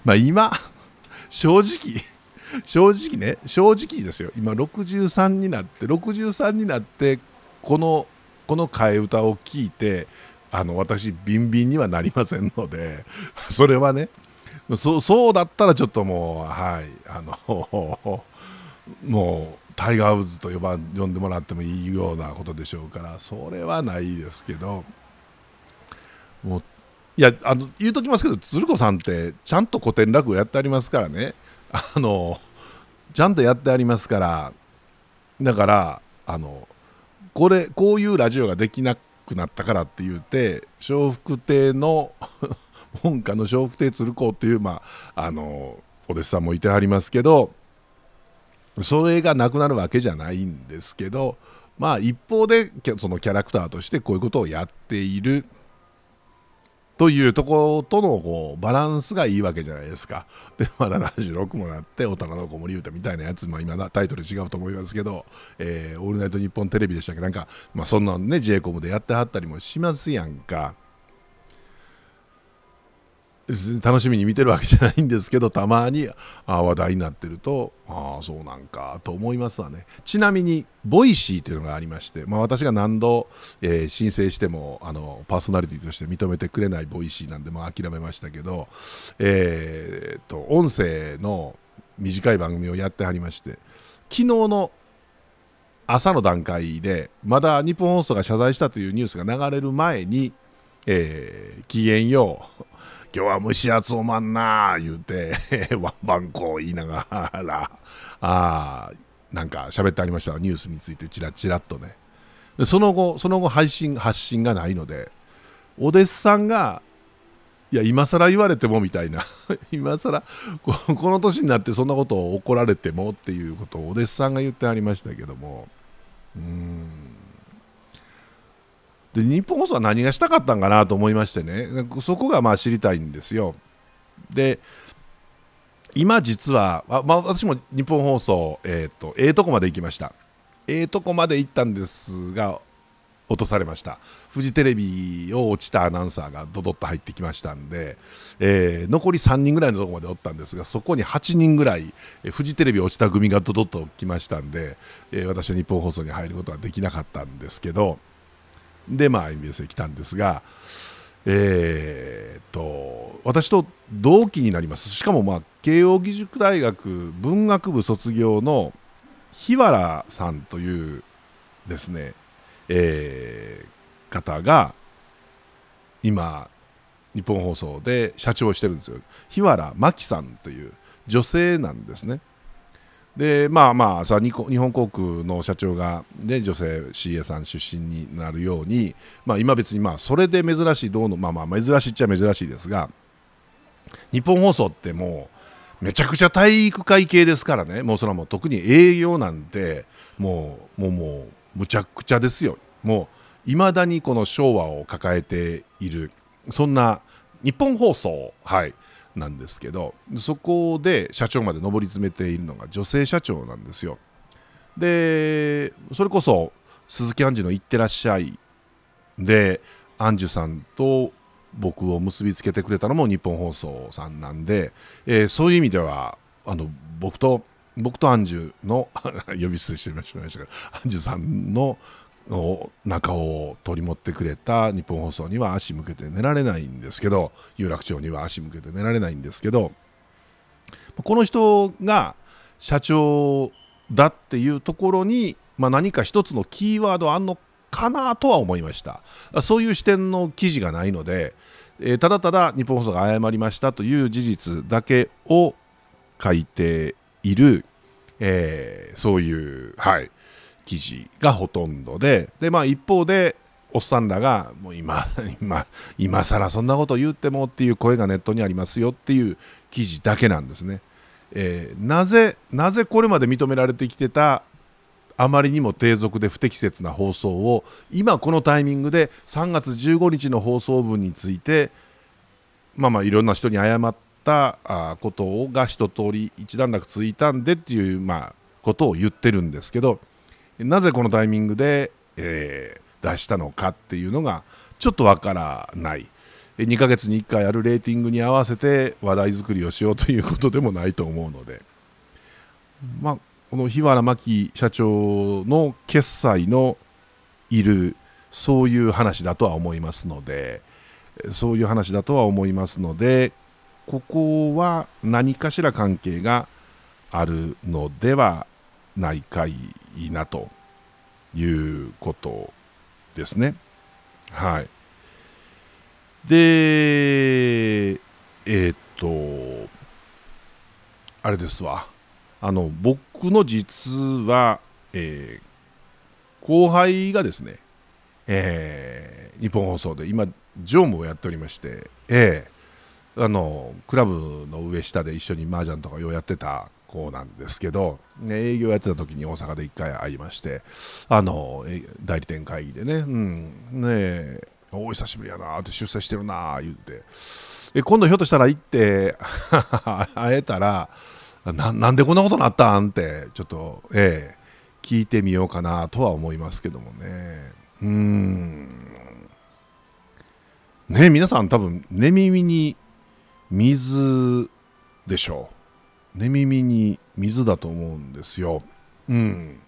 まあ今正直正直ね正直ですよ今63になって63になってこのこの替え歌を聞いてあの私ビンビンにはなりませんので それはねそそうだったらちょっともうはいあの もうタイガー・ウッズと呼ば呼んでもらってもいいようなことでしょうからそれはないですけどもういやあの言うときますけど鶴子さんってちゃんと古典落語やってありますからねあのちゃんとやってありますからだからあのこれこういうラジオができなくなったからって言って笑福亭の 門下の笑福亭鶴光っていう、まあ、あのお弟子さんもいてはりますけどそれがなくなるわけじゃないんですけどまあ一方でそのキャラクターとしてこういうことをやっているというとことのこうバランスがいいわけじゃないですか。で、まだ76もなって、大人の子守歌みたいなやつ、まあ、今なタイトル違うと思いますけど、えー、オールナイトニッポンテレビでしたっけなんか、まあ、そんなんね、j コムでやってはったりもしますやんか。楽しみに見てるわけじゃないんですけどたまにあ話題になってるとああそうなんかと思いますわねちなみにボイシーというのがありまして、まあ、私が何度、えー、申請してもあのパーソナリティとして認めてくれないボイシーなんで、まあ、諦めましたけど、えー、っと音声の短い番組をやってはりまして昨日の朝の段階でまだ日本放送が謝罪したというニュースが流れる前に、えー、機嫌よう今日は蒸し暑おまんな」言うて ワンバンコ言いながらあなんか喋ってありましたニュースについてチラチラっとねでその後その後配信発信がないのでお弟子さんが「いや今更言われても」みたいな 今更ここの年になってそんなことを怒られてもっていうことをお弟子さんが言ってありましたけどもうんで日本放送は何がしたかったんかなと思いましてねそこがまあ知りたいんですよで今実はあ、まあ、私も日本放送えっ、ー、とえー、とこまで行きましたええー、とこまで行ったんですが落とされましたフジテレビを落ちたアナウンサーがドドッと入ってきましたんで、えー、残り3人ぐらいのとこまでおったんですがそこに8人ぐらい、えフジテレビ落ちた組がドドッと来ましたんで、えー、私は日本放送に入ることはできなかったんですけどで、まあ、MBS に来たんですが、えー、と私と同期になりますしかも、まあ、慶應義塾大学文学部卒業の日原さんというですね、えー、方が今日本放送で社長をしてるんですよ日原真紀さんという女性なんですね。でまあまあさ日本航空の社長が、ね、女性 CA さん出身になるように、まあ、今別にまあそれで珍しいどうの、まあ、まあ珍しいっちゃ珍しいですが日本放送ってもうめちゃくちゃ体育会系ですからねもうそれはもう特に営業なんてもうもうもうむちゃくちゃですよもういまだにこの昭和を抱えているそんな日本放送はい。なんですけどそこで社長まで上り詰めているのが女性社長なんですよ。でそれこそ鈴木杏樹の「いってらっしゃい」で杏樹さんと僕を結びつけてくれたのも日本放送さんなんで、えー、そういう意味ではあの僕と僕とアンジュの 呼び捨てしてまましたけどアンジュさんのの中を取り持ってくれた日本放送には足向けて寝られないんですけど有楽町には足向けて寝られないんですけどこの人が社長だっていうところに、まあ、何か一つのキーワードあんのかなとは思いましたそういう視点の記事がないので、えー、ただただ日本放送が誤りましたという事実だけを書いている、えー、そういう、はい、記事がほとんどでで、まあ、一方でおっさんらがもう今 今今更そんなこと言ってもっていう声がネットにありますよっていう記事だけなんですね。えー、なぜなぜこれまで認められてきてたあまりにも低俗で不適切な放送を今このタイミングで3月15日の放送分についてまあまあいろんな人に謝ったあことが一通り一段落ついたんでっていうまあことを言ってるんですけど。なぜこのタイミングで、えー、出したのかっていうのがちょっとわからない2ヶ月に1回あるレーティングに合わせて話題作りをしようということでもないと思うので、まあ、この日原真紀社長の決済のいるそういう話だとは思いますのでそういう話だとは思いますのでここは何かしら関係があるのではないかいいなということですね。はい。で、えー、っと、あれですわ。あの、僕の実は、えー、後輩がですね、えー、日本放送で今、常務をやっておりまして、えー、あのクラブの上下で一緒に麻雀とかようやってた子なんですけど、ね、営業やってた時に大阪で1回会いましてあの代理店会議でね,、うん、ねお久しぶりやなって出世してるな言うてえ今度ひょっとしたら行って 会えたらなんでこんなことになったんってちょっと、ええ、聞いてみようかなとは思いますけどもねうんね皆さん多分寝耳に水でしょう寝耳に水だと思うんですよ。うん、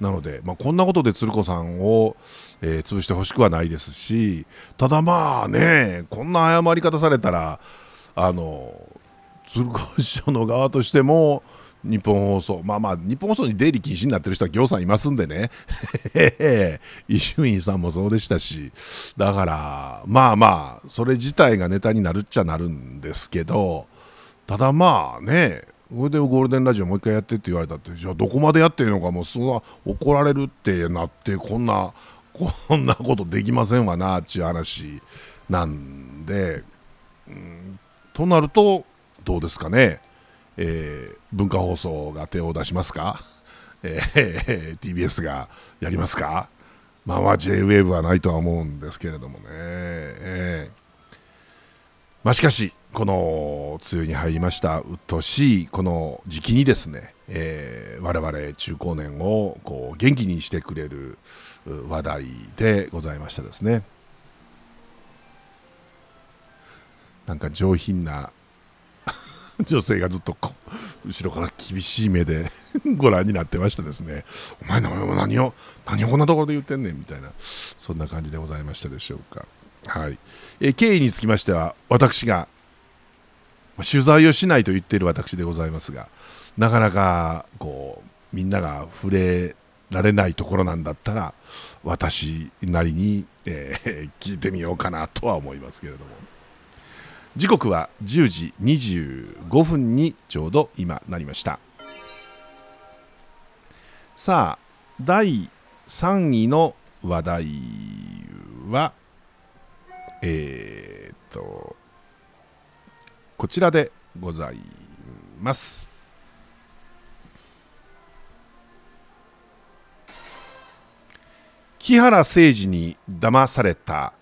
なので、まあ、こんなことで鶴子さんを、えー、潰してほしくはないですしただまあねこんな謝り方されたらあの鶴子師匠の側としても日本放送まあまあ日本放送に出入り禁止になってる人は行さんいますんでね 伊集院さんもそうでしたしだからまあまあそれ自体がネタになるっちゃなるんですけどただまあねそれでゴールデンラジオもう一回やってって言われたってじゃあどこまでやってるのかもうそんな怒られるってなってこんなこんなことできませんわなっていう話なんで、うん、となるとどうですかね、えー、文化放送が手を出しますか、えー、TBS がやりますかまあまあ JWAVE はないとは思うんですけれどもね、えー、まあしかしこの梅雨に入りました鬱陶しいこの時期にですね、えー、我々中高年をこう元気にしてくれる話題でございましたですねなんか上品な 女性がずっと後ろから厳しい目で ご覧になってましたですねお前の名前も何を何をこんなところで言ってんねんみたいなそんな感じでございましたでしょうかはい、えー、経緯につきましては私がまあ、取材をしないと言っている私でございますがなかなかこうみんなが触れられないところなんだったら私なりに、えー、聞いてみようかなとは思いますけれども時刻は10時25分にちょうど今なりましたさあ第3位の話題はえー、っとこちらでございます。木原誠二に騙された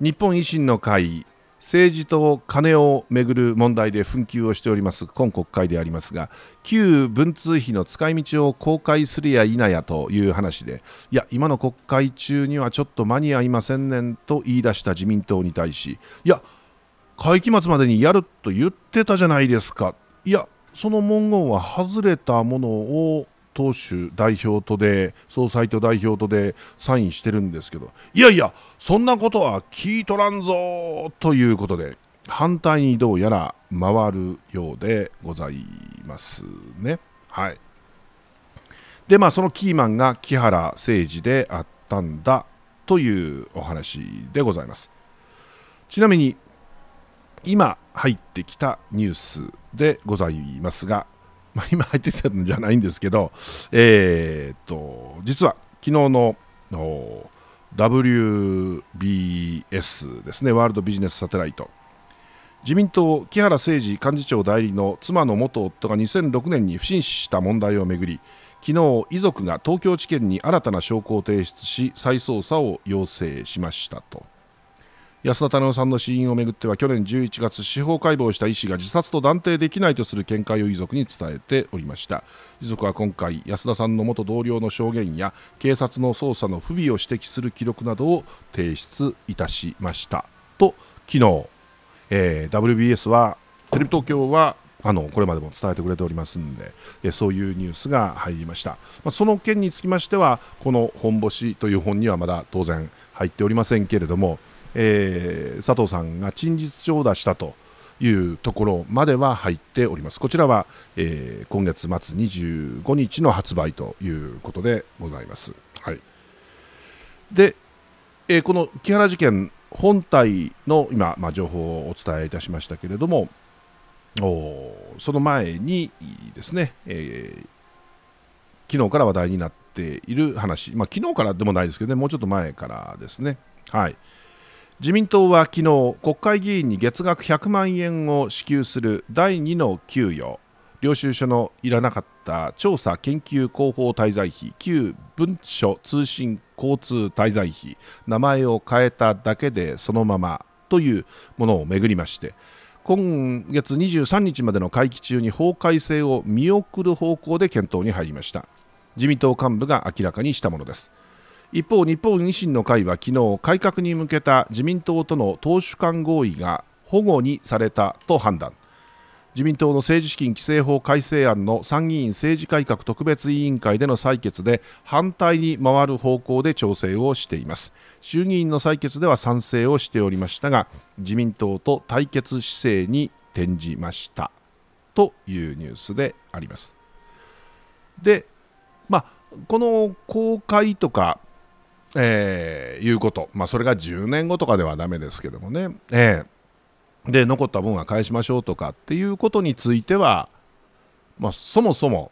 日本維新の会政治と金をめぐる問題で紛糾をしております今国会でありますが旧文通費の使い道を公開するや否やという話でいや今の国会中にはちょっと間に合いませんねんと言い出した自民党に対しいや会期末までにやると言ってたじゃないですかいやその文言は外れたものを党首代表とで総裁と代表とでサインしてるんですけどいやいやそんなことは聞いとらんぞということで反対にどうやら回るようでございますね。はい、でまあそのキーマンが木原誠二であったんだというお話でございます。ちなみに今入ってきたニュースでございますが、まあ、今入ってきたんじゃないんですけど、えー、っと実は昨日の WBS ですねワールドビジネスサテライト自民党木原誠二幹事長代理の妻の元夫が2006年に不審死した問題をめぐり昨日遺族が東京地検に新たな証拠を提出し再捜査を要請しましたと。安田太郎さんの死因をめぐっては去年11月司法解剖した医師が自殺と断定できないとする見解を遺族に伝えておりました遺族は今回安田さんの元同僚の証言や警察の捜査の不備を指摘する記録などを提出いたしましたと昨日、えー、WBS はテレビ東京はあのこれまでも伝えてくれておりますんで、えそういうニュースが入りました、まあ、その件につきましてはこの「本星」という本にはまだ当然入っておりませんけれどもえー、佐藤さんが陳述書を出したというところまでは入っております。こちらは、えー、今月末25日の発売ということでございます。はい、で、えー、この木原事件本体の今、まあ、情報をお伝えいたしましたけれども、その前にですね、えー、昨日から話題になっている話、まあ、昨日からでもないですけどね、もうちょっと前からですね、はい自民党は昨日国会議員に月額100万円を支給する第2の給与領収書のいらなかった調査研究広報滞在費旧文書通信交通滞在費名前を変えただけでそのままというものをめぐりまして今月23日までの会期中に法改正を見送る方向で検討に入りました自民党幹部が明らかにしたものです一方日本維新の会は昨日改革に向けた自民党との党首間合意が保護にされたと判断自民党の政治資金規正法改正案の参議院政治改革特別委員会での採決で反対に回る方向で調整をしています衆議院の採決では賛成をしておりましたが自民党と対決姿勢に転じましたというニュースでありますで、まあ、この公開とかえー、いうこと、まあ、それが10年後とかではだめですけどもね、えー、で残った分は返しましょうとかっていうことについては、まあ、そもそも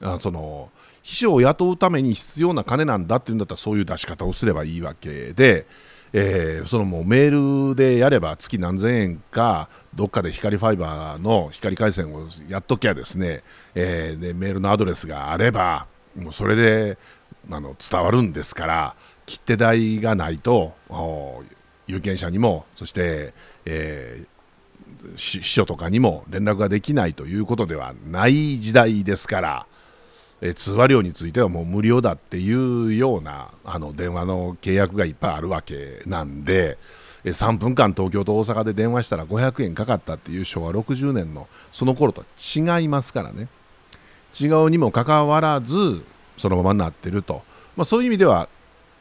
あその秘書を雇うために必要な金なんだっていうんだったらそういう出し方をすればいいわけで。えー、そのもうメールでやれば月何千円かどっかで光ファイバーの光回線をやっときゃですね、えー、でメールのアドレスがあればもうそれであの伝わるんですから、切手代がないと有権者にもそして、えー、秘書とかにも連絡ができないということではない時代ですから、えー、通話料についてはもう無料だっていうようなあの電話の契約がいっぱいあるわけなんで。3分間東京と大阪で電話したら500円かかったっていう昭和60年のその頃とは違いますからね違うにもかかわらずそのままになってると、まあ、そういう意味では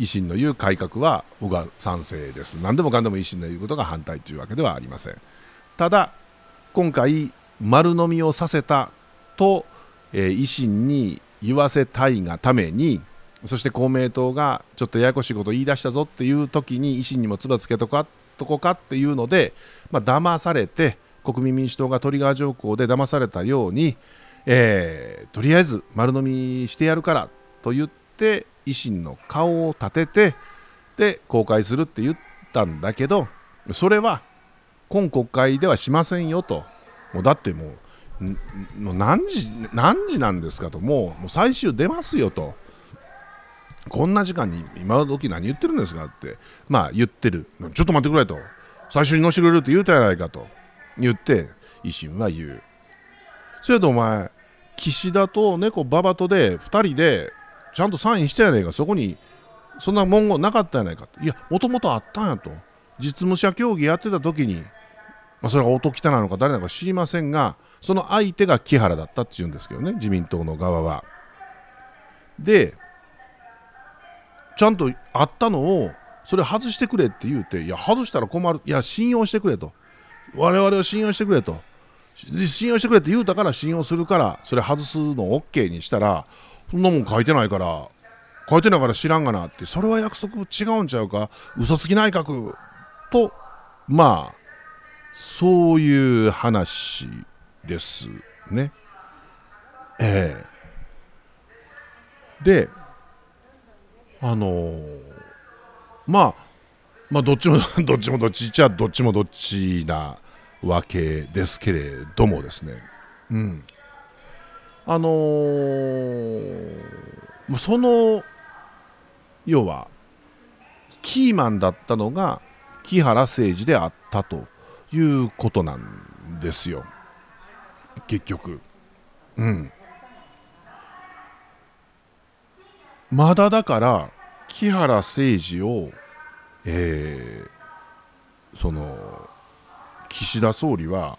維新の言う改革は僕は賛成です何でもかんでも維新の言うことが反対というわけではありませんただ今回丸飲みをさせたと、えー、維新に言わせたいがためにそして公明党がちょっとややこしいこと言い出したぞっていう時に維新にも唾つけとかとこかっていうので、まあ、騙されて国民民主党がトリガー条項で騙されたように、えー、とりあえず丸飲みしてやるからと言って維新の顔を立ててで公開するって言ったんだけどそれは今国会ではしませんよともうだってもうもう何時何時なんですかともうもう最終出ますよとこんな時間に今時何言ってるんですかってまあ言ってるちょっと待ってくれと最初に乗せてくれるって言うたやないかと言って維新は言うそれとお前岸田と猫ババとで2人でちゃんとサインしたやないかそこにそんな文言なかったやないかいやもともとあったんやと実務者協議やってた時に、まあ、それが音汚いなのか誰なのか知りませんがその相手が木原だったっていうんですけどね自民党の側は。でちゃんとあったのをそれ外してくれって言うていや外したら困るいや信用してくれと我々を信用してくれと信用してくれって言うたから信用するからそれ外すの OK にしたらそんなもん書いてないから書いてないから知らんがなってそれは約束違うんちゃうか嘘つき内閣とまあそういう話ですね。ええー、であのー、まあまあ どっちもどっちもどっちじゃどっちもどっちなわけですけれどもですね。うんあのー、その要はキーマンだったのが木原誠二であったということなんですよ結局うんまだだから木原誠二をえー、その岸田総理は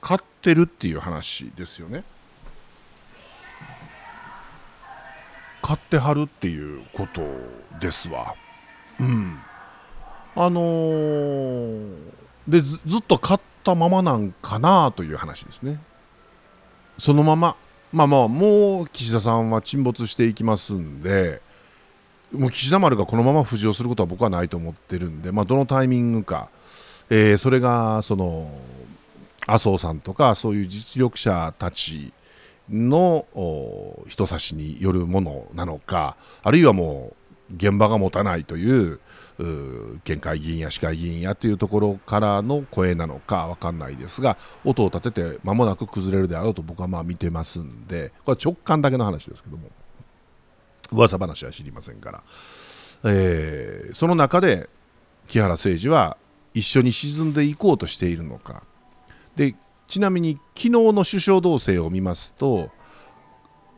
勝ってるっていう話ですよね買ってはるっていうことですわ。うん。あのー、でずっと買ったままなんかなという話ですね。そのまま、まあまあ、もう岸田さんは沈没していきますんで、もう岸田丸がこのまま浮上することは僕はないと思ってるんで、まあ、どのタイミングか、えー、それがその麻生さんとかそういう実力者たちの人差しによるものなのかあるいはもう現場が持たないという県会議員や市会議員やというところからの声なのか分かんないですが音を立てて間もなく崩れるであろうと僕はまあ見てますんでこれは直感だけの話ですけども噂話は知りませんから、えー、その中で木原誠二は一緒に沈んでいこうとしているのかでちなみに昨日の首相同棲を見ますと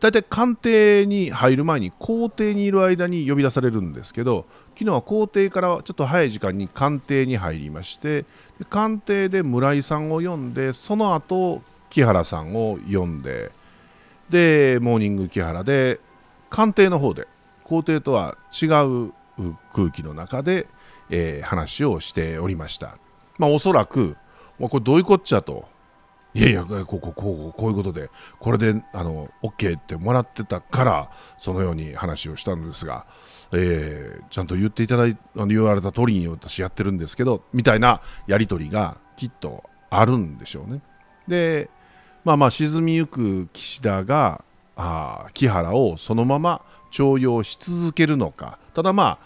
大体官邸に入る前に皇帝にいる間に呼び出されるんですけど昨日は皇帝からちょっと早い時間に官邸に入りまして官邸で村井さんを呼んでその後木原さんを呼んででモーニング木原で官邸の方で皇帝とは違う空気の中で、えー、話をしておりました。まあ、おそらく、まあ、これどういうこっちゃといやいやこうこうこうこういうことでこれであの OK ってもらってたからそのように話をしたんですが、えー、ちゃんと言っていただいあの言われた通りに私やってるんですけどみたいなやり取りがきっとあるんでしょうね。でまあまあ沈みゆく岸田があ木原をそのまま徴用し続けるのかただまあ、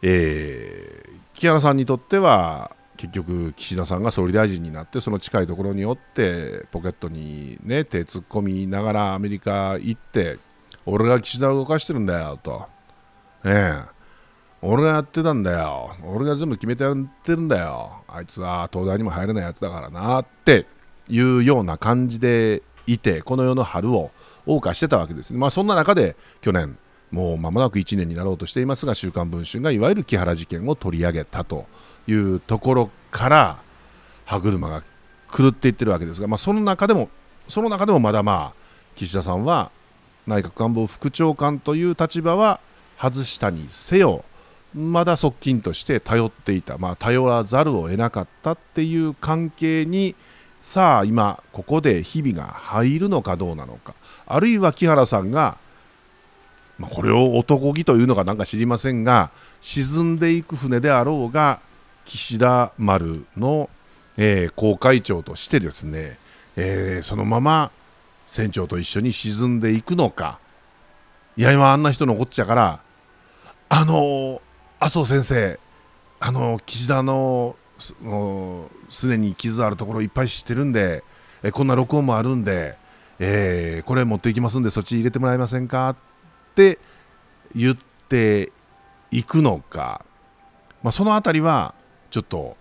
えー、木原さんにとっては結局岸田さんが総理大臣になってその近いところに寄ってポケットに、ね、手突っ込みながらアメリカ行って俺が岸田を動かしてるんだよと、ね、俺がやってたんだよ俺が全部決めてやってるんだよあいつは東大にも入れないやつだからなっていうような感じでいてこの世の春を謳歌してたわけですね、まあ、そんな中で去年もう間もなく1年になろうとしていますが「週刊文春」がいわゆる木原事件を取り上げたというところから歯車が狂っていってるわけですが、まあ、その中でもその中でもまだまあ岸田さんは内閣官房副長官という立場は外したにせよまだ側近として頼っていた、まあ、頼らざるを得なかったっていう関係にさあ今ここで日々が入るのかどうなのかあるいは木原さんが、まあ、これを男気というのかなんか知りませんが沈んでいく船であろうが岸田丸の、えー、航海長としてですね、えー、そのまま船長と一緒に沈んでいくのかいや今あんな人残っちゃからあの麻生先生あの岸田のすでに傷あるところいっぱい知ってるんでえこんな録音もあるんで、えー、これ持っていきますんでそっち入れてもらえませんかって言っていくのか、まあ、その辺りはちょっと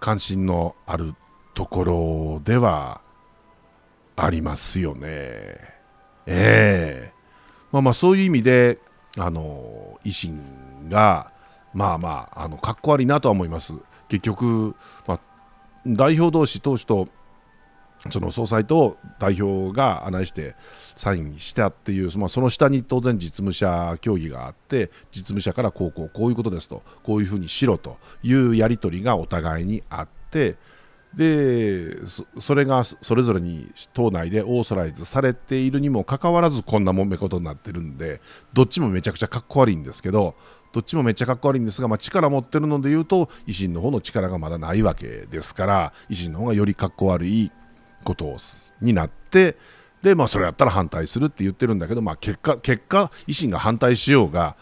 関心のあるところではありますよね。ええー、まあまあそういう意味であの維新がまあまああのかっこ悪いなとは思います。結局、まあ、代表同士投手とその総裁と代表が案内してサインしたっていう、まあ、その下に当然実務者協議があって実務者からこうこうこういうことですとこういうふうにしろというやり取りがお互いにあってでそれがそれぞれに党内でオーソライズされているにもかかわらずこんなもめことになってるんでどっちもめちゃくちゃかっこ悪いんですけどどっちもめっちゃかっこ悪いんですが、まあ、力持ってるので言うと維新の方の力がまだないわけですから維新の方がよりかっこ悪いことになってで、まあ、それやったら反対するって言ってるんだけど、まあ、結果結果維新が反対しようが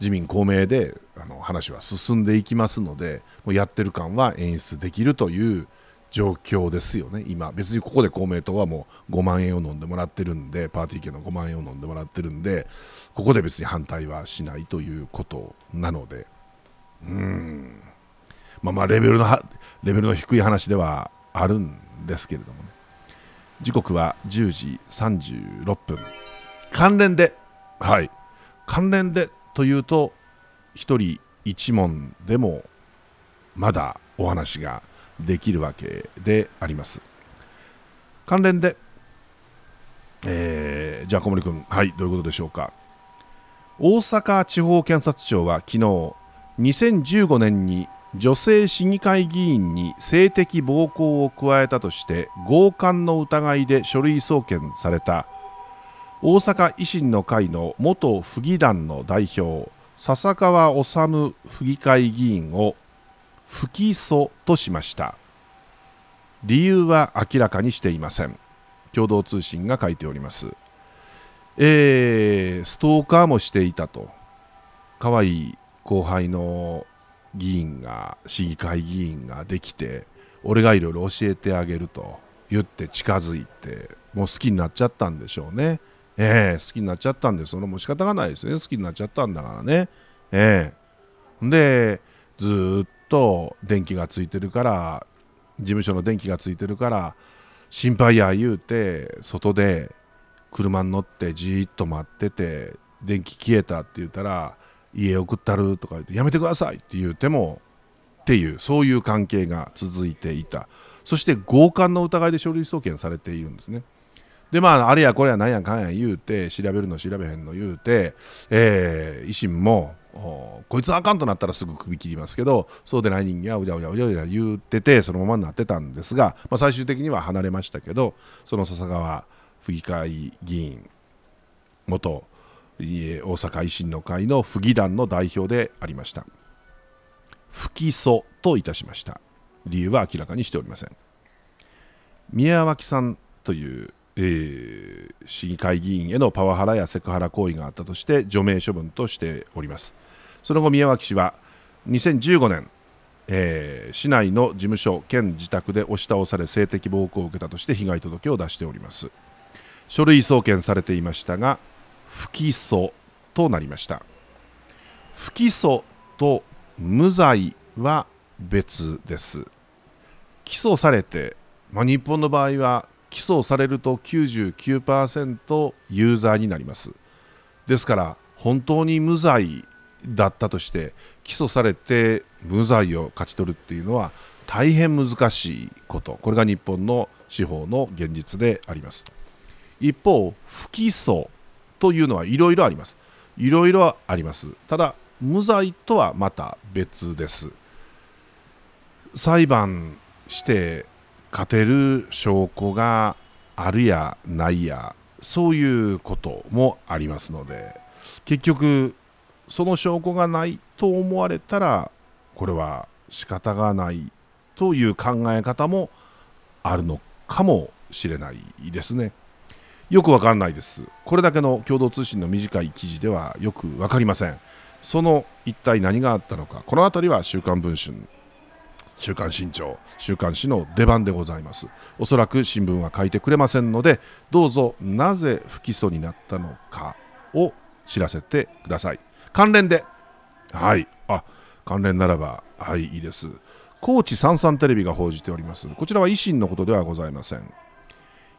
自民公明であの話は進んでいきますのでもうやってる感は演出できるという状況ですよね、今、別にここで公明党はもう5万円を飲んでもらってるんで、パーティー券の5万円を飲んでもらってるんで、ここで別に反対はしないということなので、うん、まあまあレベルの、レベルの低い話ではあるんですけれどもね。時刻は10時36分関連ではい関連でというと一人一問でもまだお話ができるわけであります関連で、えー、じゃあ小森君はいどういうことでしょうか大阪地方検察庁は昨日2015年に女性市議会議員に性的暴行を加えたとして強姦の疑いで書類送検された大阪維新の会の元府議団の代表笹川治府議会議員を不起訴としました理由は明らかにしていません共同通信が書いておりますえー、ストーカーもしていたと可愛い後輩の議員が市議会議員ができて俺がいろいろ教えてあげると言って近づいてもう好きになっちゃったんでしょうね。ええー、好きになっちゃったんでそのもう仕方がないですね好きになっちゃったんだからね。ええー、でずっと電気がついてるから事務所の電気がついてるから心配や言うて外で車に乗ってじーっと待ってて電気消えたって言ったら家送ったるとか言ってやめてくださいって言うてもっていうそういう関係が続いていたそして強姦の疑いで書類送検されているんですねでまああれやこれやなんやかんや言うて調べるの調べへんの言うて、えー、維新もこいつあかんとなったらすぐ首切りますけどそうでない人間はうじゃうじゃうじゃうじゃ言うててそのままになってたんですが、まあ、最終的には離れましたけどその笹川府議会議員元大阪維新の会の府議団の代表でありました不起訴といたしました理由は明らかにしておりません宮脇さんという、えー、市議会議員へのパワハラやセクハラ行為があったとして除名処分としておりますその後宮脇氏は2015年、えー、市内の事務所兼自宅で押し倒され性的暴行を受けたとして被害届を出しております書類送検されていましたが不起訴となりました不起訴と無罪は別です起訴されて、まあ、日本の場合は起訴されると99%有罪になりますですから本当に無罪だったとして起訴されて無罪を勝ち取るっていうのは大変難しいことこれが日本の司法の現実であります一方不起訴というのはいろいろあります。いろいろあります。ただ、無罪とはまた別です。裁判して勝てる証拠があるやないやそういうこともありますので結局その証拠がないと思われたらこれは仕方がないという考え方もあるのかもしれないですね。よくわかんないですこれだけの共同通信の短い記事ではよく分かりませんその一体何があったのかこの辺りは「週刊文春」「週刊新潮」「週刊誌」の出番でございますおそらく新聞は書いてくれませんのでどうぞなぜ不起訴になったのかを知らせてください関連ではいあ関連ならばはいいいです高知三三テレビが報じておりますこちらは維新のことではございません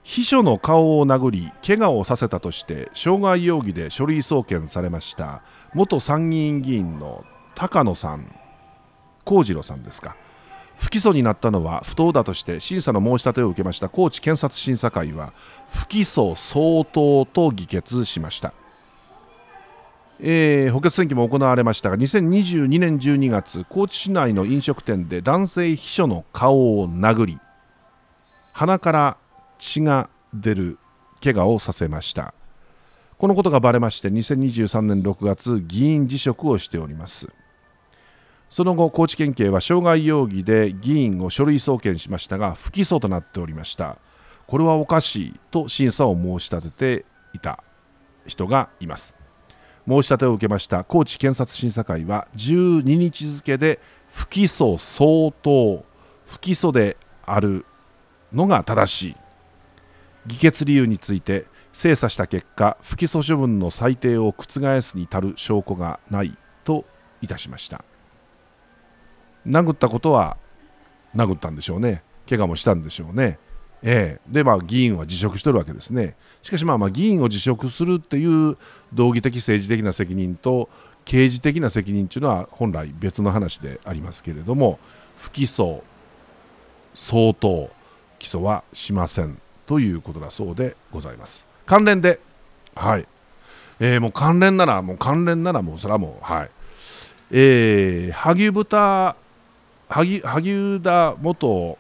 秘書の顔を殴り怪我をさせたとして傷害容疑で書類送検されました元参議院議員の高野さん幸次郎さんですか不起訴になったのは不当だとして審査の申し立てを受けました高知検察審査会は不起訴相当と議決しました、えー、補欠選挙も行われましたが2022年12月高知市内の飲食店で男性秘書の顔を殴り鼻から血が出る怪我をさせましたこのことがばれまして2023年6月議員辞職をしておりますその後高知県警は傷害容疑で議員を書類送検しましたが不起訴となっておりましたこれはおかしいと審査を申し立てていた人がいます申し立てを受けました高知検察審査会は12日付で不起訴相当不起訴であるのが正しい議決理由について精査した結果不起訴処分の裁定を覆すに足る証拠がないといたしました殴ったことは殴ったんでしょうね怪我もしたんでしょうねええ、でまあ議員は辞職しとるわけですねしかしまあまあ議員を辞職するっていう道義的政治的な責任と刑事的な責任というのは本来別の話でありますけれども不起訴相当起訴はしませんということだそうでございます関連ではいえー、もう関連ならもう関連ならもうそれはもうはいえー、萩生田萩萩生田元、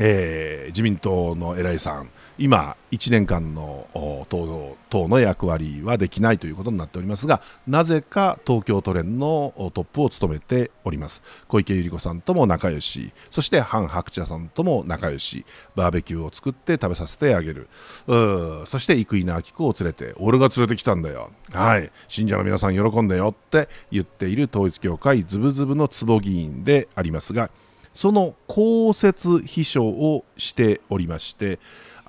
えー、自民党の偉いさん今、1年間の党党の役割はできないということになっておりますが、なぜか東京都連のトップを務めております。小池百合子さんとも仲良し、そしてハン・ハクチャさんとも仲良し、バーベキューを作って食べさせてあげる、そして生稲晃子を連れて、俺が連れてきたんだよ、はい、信者の皆さん喜んでよって言っている統一教会ズブズブの坪議員でありますが、その公設秘書をしておりまして、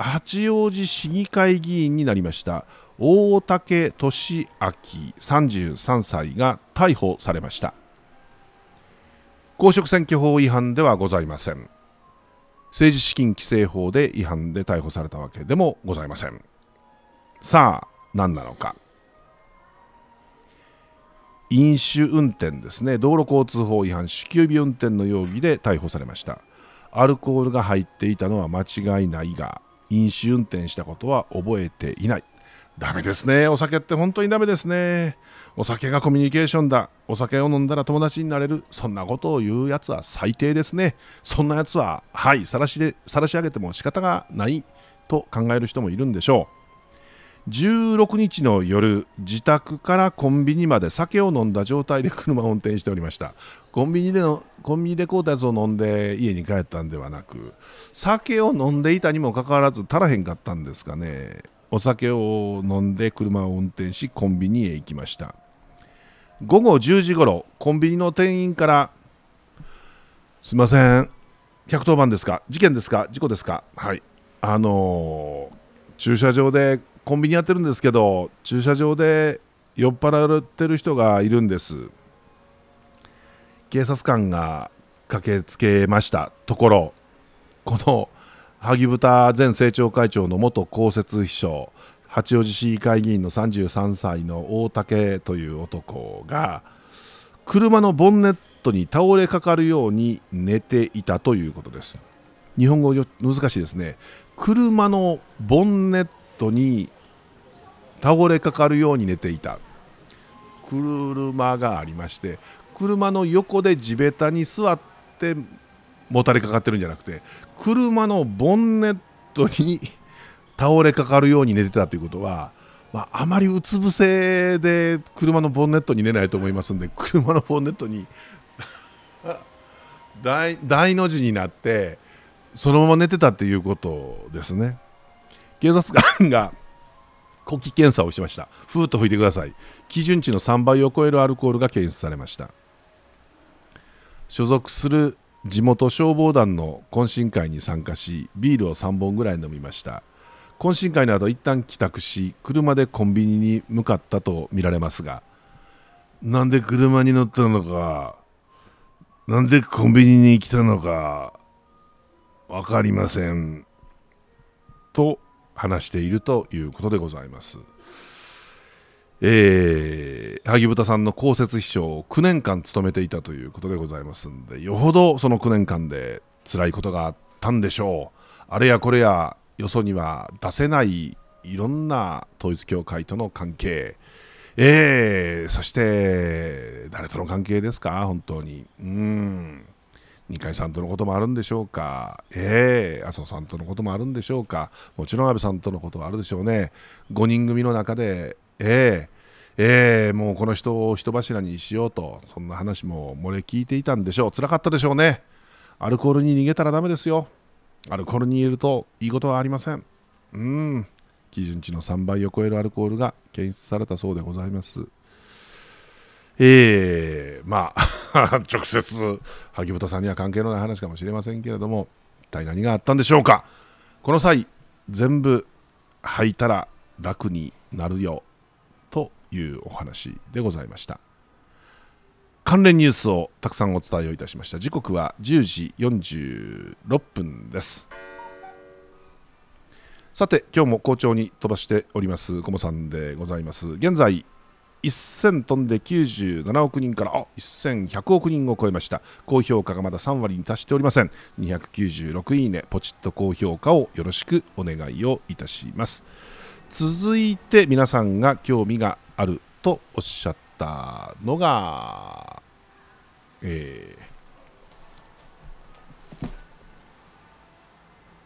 八王子市議会議員になりました大竹俊明33歳が逮捕されました公職選挙法違反ではございません政治資金規正法で違反で逮捕されたわけでもございませんさあ何なのか飲酒運転ですね道路交通法違反酒気帯び運転の容疑で逮捕されましたアルコールが入っていたのは間違いないが飲酒運転したことは覚えていないダメですねお酒って本当にダメですねお酒がコミュニケーションだお酒を飲んだら友達になれるそんなことを言うやつは最低ですねそんなやつははい晒しで晒し上げても仕方がないと考える人もいるんでしょう16日の夜自宅からコンビニまで酒を飲んだ状態で車を運転しておりましたコンビニでのコンビニで買うたやつを飲んで家に帰ったんではなく酒を飲んでいたにもかかわらず足らへんかったんですかねお酒を飲んで車を運転しコンビニへ行きました午後10時ごろコンビニの店員から「すいません110番ですか事件ですか事故ですかはいあのー、駐車場でコンビニやってるんですけど駐車場で酔っ払ってる人がいるんです警察官が駆けつけましたところこの萩生田前政調会長の元公設秘書八王子市議会議員の33歳の大竹という男が車のボンネットに倒れかかるように寝ていたということです日本語難しいですね車のボンネットに倒れかかるように寝ていた車がありまして車の横で地べたに座ってもたれかかってるんじゃなくて車のボンネットに倒れかかるように寝てたということは、まあ、あまりうつ伏せで車のボンネットに寝ないと思いますんで車のボンネットに 大大の字になってそのまま寝てたっていうことですね警察官が呼気検査をしましたふーっと吹いてください基準値の3倍を超えるアルコールが検出されました所属する地元消防団の懇親会に参加しビールを3本ぐらい飲みました懇親会の後一旦帰宅し車でコンビニに向かったとみられますがなんで車に乗ったのかなんでコンビニに来たのか分かりませんと話しているということでございます。えー、萩生田さんの公設秘書を9年間務めていたということでございますんでよほどその9年間で辛いことがあったんでしょうあれやこれやよそには出せないいろんな統一教会との関係、えー、そして誰との関係ですか本当にうん二階さんとのこともあるんでしょうか、えー、麻生さんとのこともあるんでしょうかもちろん安倍さんとのことはあるでしょうね5人組の中でえーえー、もうこの人を人柱にしようとそんな話も漏れ聞いていたんでしょうつらかったでしょうねアルコールに逃げたらダメですよアルコールに入れるといいことはありませんうん基準値の3倍を超えるアルコールが検出されたそうでございますえー、まあ 直接萩本さんには関係のない話かもしれませんけれども一体何があったんでしょうかこの際全部吐いたら楽になるよいうお話でございました関連ニュースをたくさんお伝えをいたしました時刻は10時46分ですさて今日も好調に飛ばしておりますコモさんでございます現在1000飛んで97億人から1100億人を超えました高評価がまだ3割に達しておりません296いいねポチッと高評価をよろしくお願いをいたします続いて皆さんが興味があるとおっしゃったのが、えー、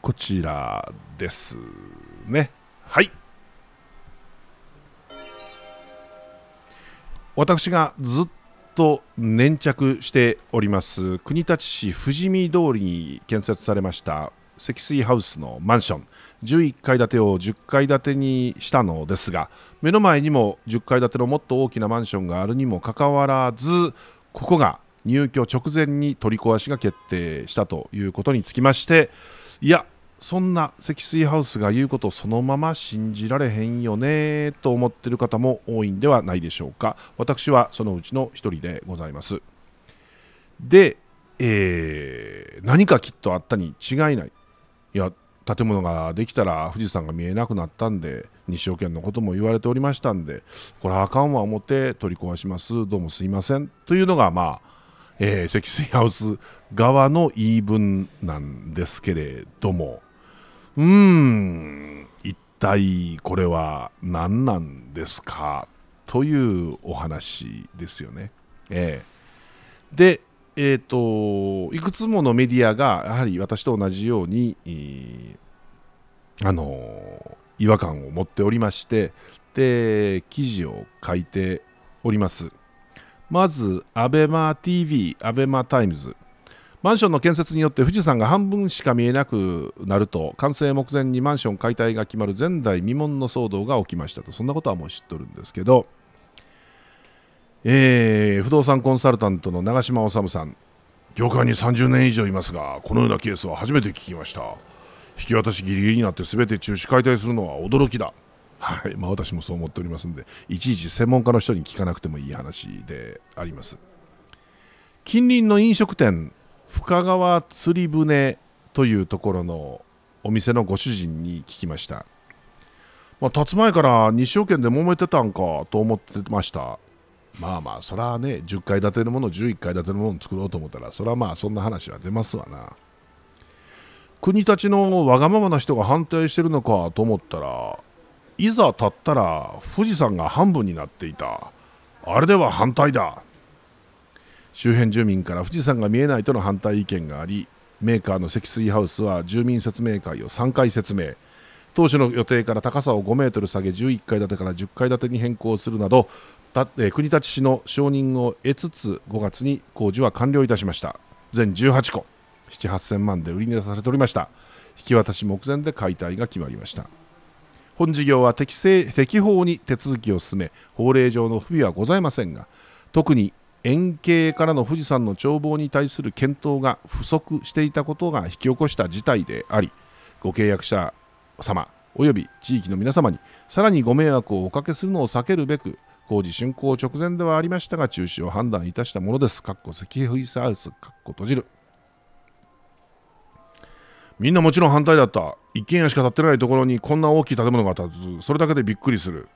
こちらですね。はい。私がずっと粘着しております国立市富士見通りに建設されました積水ハウスのマンション11階建てを10階建てにしたのですが目の前にも10階建てのもっと大きなマンションがあるにもかかわらずここが入居直前に取り壊しが決定したということにつきましていやそんな積水ハウスが言うことそのまま信じられへんよねと思ってる方も多いんではないでしょうか私はそのうちの1人でございますで、えー、何かきっとあったに違いないいや建物ができたら富士山が見えなくなったんで西尾県のことも言われておりましたんでこれあかんわ思って取り壊しますどうもすいませんというのがまあ、えー、積水ハウス側の言い分なんですけれどもうーん一体これは何なんですかというお話ですよね。えー、でえーと、いくつものメディアがやはり私と同じように、えー、あの違和感を持っておりましてで記事を書いておりますまず ABEMATV、ABEMATIMES マンションの建設によって富士山が半分しか見えなくなると完成目前にマンション解体が決まる前代未聞の騒動が起きましたとそんなことはもう知っとるんですけどえー、不動産コンサルタントの長嶋治さん業界に30年以上いますがこのようなケースは初めて聞きました引き渡しギリギリになって全て中止解体するのは驚きだはいまあ、私もそう思っておりますんでいちいち専門家の人に聞かなくてもいい話であります近隣の飲食店深川釣り船というところのお店のご主人に聞きました、まあ、立つ前から日照圏で揉めてたんかと思ってましたまあまあそはね10階建てのもの11階建てのもの作ろうと思ったらそらまあそんな話は出ますわな国たちのわがままな人が反対してるのかと思ったらいざ立ったら富士山が半分になっていたあれでは反対だ周辺住民から富士山が見えないとの反対意見がありメーカーの積水ハウスは住民説明会を3回説明当初の予定から高さを5メートル下げ11階建てから10階建てに変更するなどた、えー、国立市の承認を得つつ5月に工事は完了いたしました全18個7 8 0 0 0万で売りに出されておりました引き渡し目前で解体が決まりました本事業は適正適法に手続きを進め法令上の不備はございませんが特に円形からの富士山の眺望に対する検討が不足していたことが引き起こした事態でありご契約者様および地域の皆様にさらにご迷惑をおかけするのを避けるべく工事竣工直前ではありましたが中止を判断いたしたものです。かっこ石灰サウス、かっこ閉じる。みんなもちろん反対だった。一軒家しか建ってないところにこんな大きい建物が建つ。それだけでびっくりする。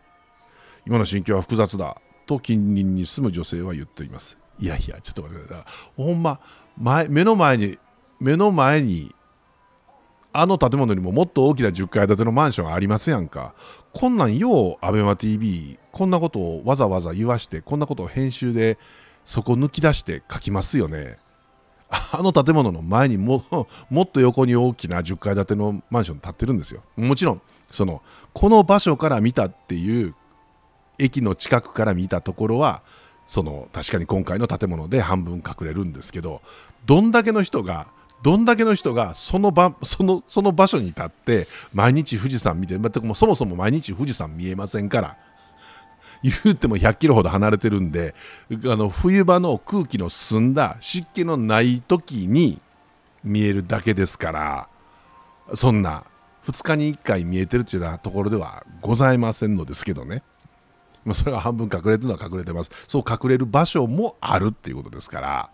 今の心境は複雑だ。と近隣に住む女性は言っています。いやいや、ちょっと待ってください。ほんま、前目の前に、目の前にあの建物にももっと大きな10階建てのマンションありますやんか。こんなんよう、アベマ t v こんなことをわざわざ言わして、こんなことを編集で、そこ抜き出して書きますよね。あの建物の前にも もっと横に大きな10階建てのマンション建ってるんですよ。もちろん、その、この場所から見たっていう、駅の近くから見たところは、その確かに今回の建物で半分隠れるんですけどどんだけの人がどんだけの人がその場そのその場所に立って毎日富士山見て、ま、もそもそも毎日富士山見えませんから言うても100キロほど離れてるんであの冬場の空気の澄んだ湿気のない時に見えるだけですからそんな2日に1回見えてるっていうようなところではございませんのですけどね。まあ、それが半分隠れてるのは隠れてます。そう隠れる場所もあるっていうことですから。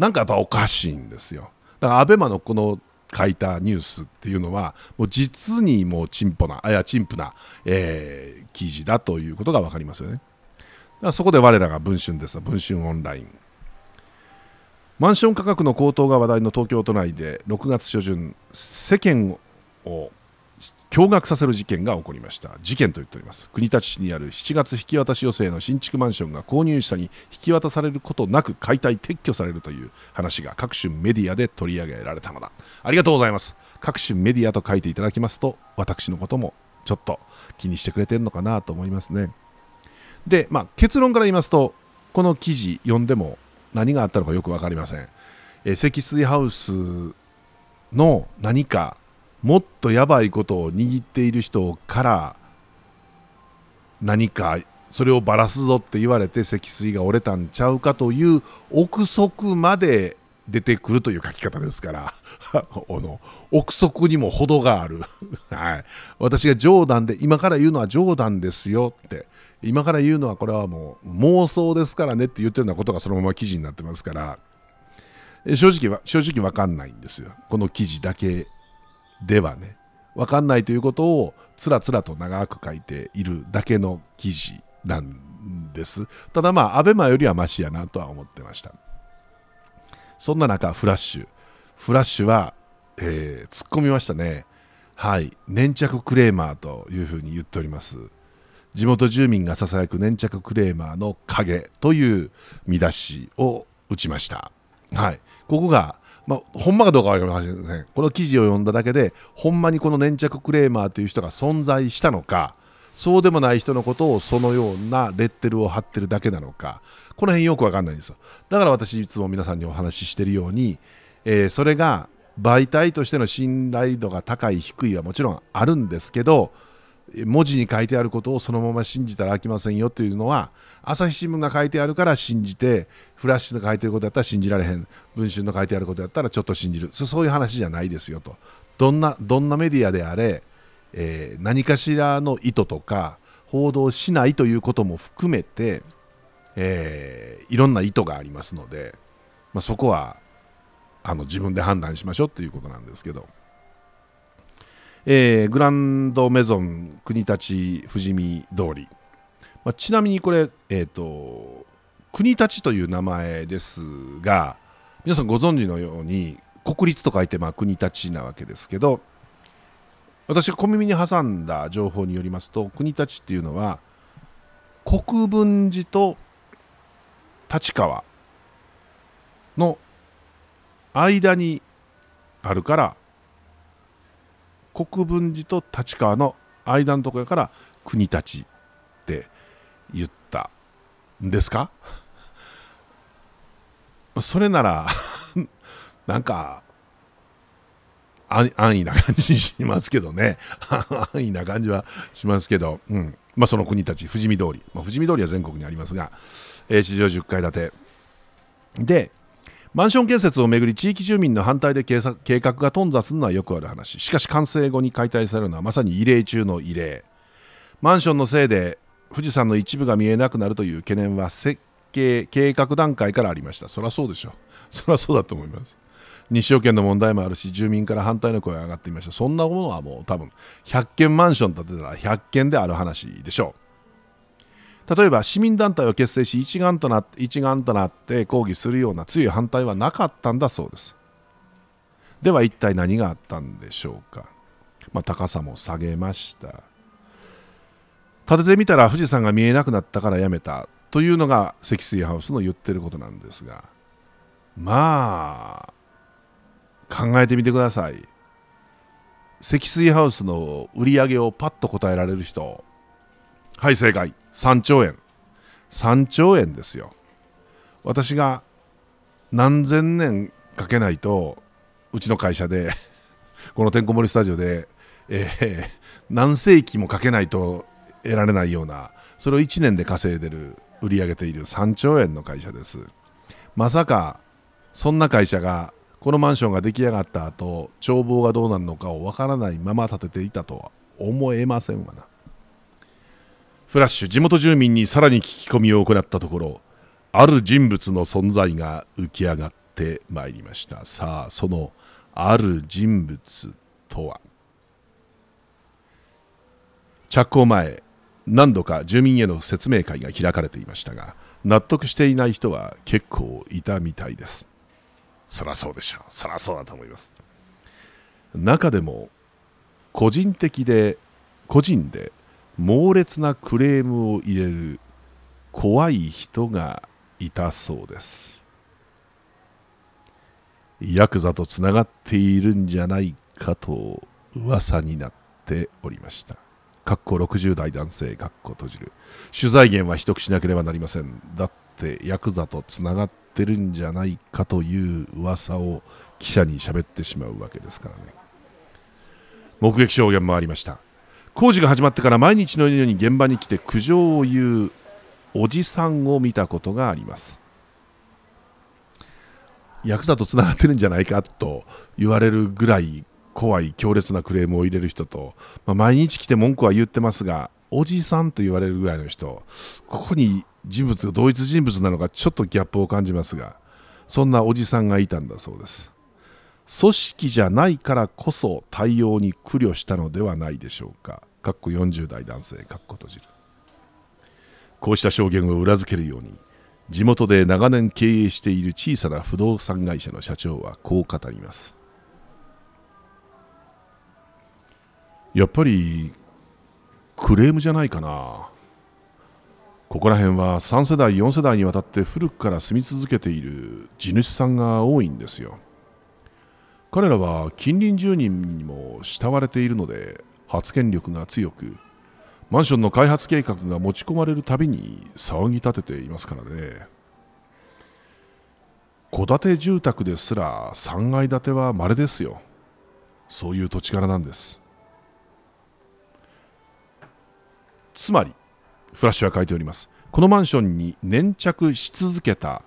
なんかやっぱおかしいんですよだから abema のこの書いたニュースっていうのはもう実にもうチンポなあやチンプな、えー、記事だということが分かりますよねだからそこで我らが文春です文春オンラインマンション価格の高騰が話題の東京都内で6月初旬世間を驚愕させる事件が起こりました事件と言っております国立市にある7月引き渡し予定の新築マンションが購入者に引き渡されることなく解体撤去されるという話が各種メディアで取り上げられたのだありがとうございます各種メディアと書いていただきますと私のこともちょっと気にしてくれてるのかなと思いますねで、まあ、結論から言いますとこの記事読んでも何があったのかよく分かりません、え積水ハウスの何かもっとやばいことを握っている人から何かそれをばらすぞって言われて積水が折れたんちゃうかという憶測まで出てくるという書き方ですから あの憶測にも程がある はい、私が冗談で今から言うのは冗談ですよって今から言うのはこれはもう妄想ですからねって言ってるようなことがそのまま記事になってますから正直は正直わかんないんですよこの記事だけではね分かんないということをつらつらと長く書いているだけの記事なんですただまあ ABEMA よりはマシやなとは思ってましたそんな中フラッシュフラッシュは、えー、突っ込みましたねはい粘着クレーマーというふうに言っております地元住民がささやく粘着クレーマーの影という見出しを打ちましたはいここがまあ、ほんまかどうかは分かりません、ね、この記事を読んだだけで、ほんまにこの粘着クレーマーという人が存在したのか、そうでもない人のことをそのようなレッテルを貼ってるだけなのか、この辺よく分かんないんですよ。だから私、いつも皆さんにお話ししてるように、えー、それが媒体としての信頼度が高い、低いはもちろんあるんですけど、文字に書いてあることをそのまま信じたら飽きませんよというのは朝日新聞が書いてあるから信じてフラッシュの書いてることやったら信じられへん文春の書いてあることやったらちょっと信じるそういう話じゃないですよとどんなどんなメディアであれ、えー、何かしらの意図とか報道しないということも含めて、えー、いろんな意図がありますので、まあ、そこはあの自分で判断しましょうということなんですけど。えー、グランドメゾン国立富士見通り、まあ、ちなみにこれ、えーと、国立という名前ですが皆さんご存知のように国立と書いてまあ国立なわけですけど私が小耳に挟んだ情報によりますと国立っていうのは国分寺と立川の間にあるから国分寺と立川の間のところから国立って言ったんですか それなら なんか安易な感じしますけどね 安易な感じはしますけど、うんまあ、その国たち富士見通り、まあ、富士見通りは全国にありますが、えー、地上10階建てでマンション建設をめぐり地域住民の反対で計画が頓挫するのはよくある話しかし完成後に解体されるのはまさに異例中の異例マンションのせいで富士山の一部が見えなくなるという懸念は設計計画段階からありましたそりゃそうでしょ そりゃそうだと思います西尾県の問題もあるし住民から反対の声が上がっていましたそんなものはもう多分100軒マンション建てたら100軒である話でしょう例えば市民団体を結成し一丸となって一丸となって抗議するような強い反対はなかったんだそうですでは一体何があったんでしょうか、まあ、高さも下げました立ててみたら富士山が見えなくなったからやめたというのが積水ハウスの言ってることなんですがまあ考えてみてください積水ハウスの売り上げをパッと答えられる人はい正解3兆円3兆円ですよ私が何千年かけないとうちの会社で このてんこ盛りスタジオで、えー、何世紀もかけないと得られないようなそれを1年で稼いでる売り上げている3兆円の会社ですまさかそんな会社がこのマンションが出来上がった後眺望がどうなるのかをわからないまま建てていたとは思えませんわなフラッシュ地元住民にさらに聞き込みを行ったところある人物の存在が浮き上がってまいりましたさあそのある人物とは着工前何度か住民への説明会が開かれていましたが納得していない人は結構いたみたいですそらそうでしょうそらそうだと思います中でも個人的で個人で猛烈なクレームを入れる怖い人がいたそうですヤクザとつながっているんじゃないかと噂になっておりましたかっこ60代男性かっこ閉じる取材源は秘匿しなければなりませんだってヤクザとつながってるんじゃないかという噂を記者に喋ってしまうわけですからね目撃証言もありました工事が始まってから毎日のように現場に来て苦情を言うおじさんを見たことがありますヤクザとつながってるんじゃないかと言われるぐらい怖い強烈なクレームを入れる人と、まあ、毎日来て文句は言ってますがおじさんと言われるぐらいの人ここに人物が同一人物なのかちょっとギャップを感じますがそんなおじさんがいたんだそうです組織じゃないからこそ対応に苦慮したのではないでしょうか。かっこ40代男性かっこ閉じるこうした証言を裏付けるように地元で長年経営している小さな不動産会社の社長はこう語りますやっぱりクレームじゃないかなここら辺は3世代4世代にわたって古くから住み続けている地主さんが多いんですよ彼らは近隣住人にも慕われているので発言力が強くマンションの開発計画が持ち込まれるたびに騒ぎ立てていますからね戸建て住宅ですら3階建ては稀ですよそういう土地柄なんですつまりフラッシュは書いておりますこのマンションに粘着し続けた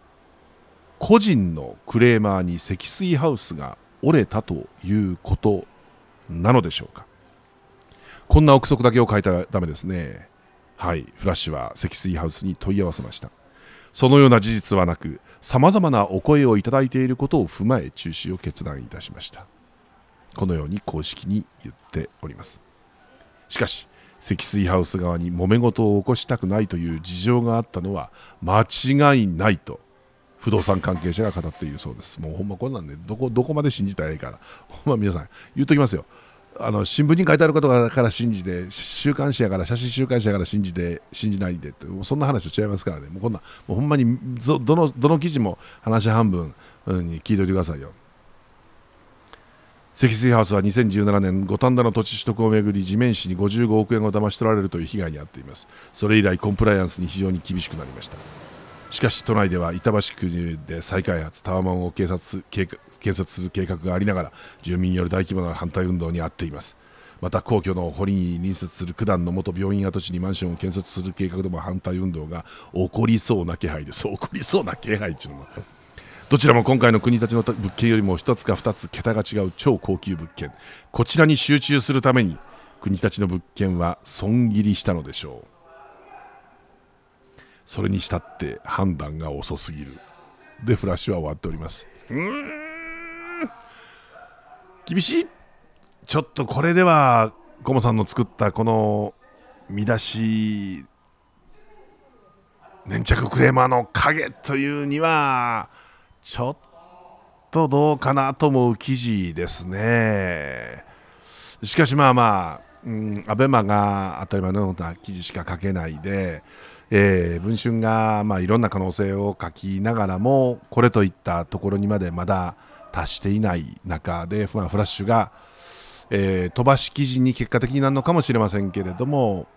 個人のクレーマーに積水ハウスが折れたということなのでしょうかこんな憶測だけを書いたらダメですねはいフラッシュは積水ハウスに問い合わせましたそのような事実はなくさまざまなお声をいただいていることを踏まえ中止を決断いたしましたこのように公式に言っておりますしかし積水ハウス側に揉め事を起こしたくないという事情があったのは間違いないと不動産関係者が語っているそうですもうほんまこんなんでどこどこまで信じたらいいから。ほんま皆さん言っときますよあの新聞に書いてあることから信じて週刊誌やから写真週刊誌やから信じて信じないでってもうそんな話と違いますからねもうこんなもうほんまにどのどの記事も話半分に聞いておいてくださいよ積水ハウスは2017年五反田の土地取得をめぐり地面師に55億円を騙し取られるという被害に遭っていますそれ以来コンプライアンスに非常に厳しくなりましたしかし都内では板橋区で再開発タワマンを警察建設する計画がありながら住民による大規模な反対運動に遭っていますまた皇居の堀に隣接する九段の元病院跡地にマンションを建設する計画でも反対運動が起こりそうな気配です起こりそうな気配というのもどちらも今回の国立の物件よりも1つか2つ桁が違う超高級物件こちらに集中するために国立の物件は損切りしたのでしょうそれにしたって判断が遅すぎるでフラッシュは終わっておりますうん厳しいちょっとこれではコモさんの作ったこの見出し粘着クレーマーの影というにはちょっとどうかなと思う記事ですねしかしまあまあ、うん、アベマが当たり前のような記事しか書けないでえー、文春が、まあ、いろんな可能性を書きながらもこれといったところにまでまだ達していない中で不安フラッシュが、えー、飛ばし記事に結果的になるのかもしれませんけれども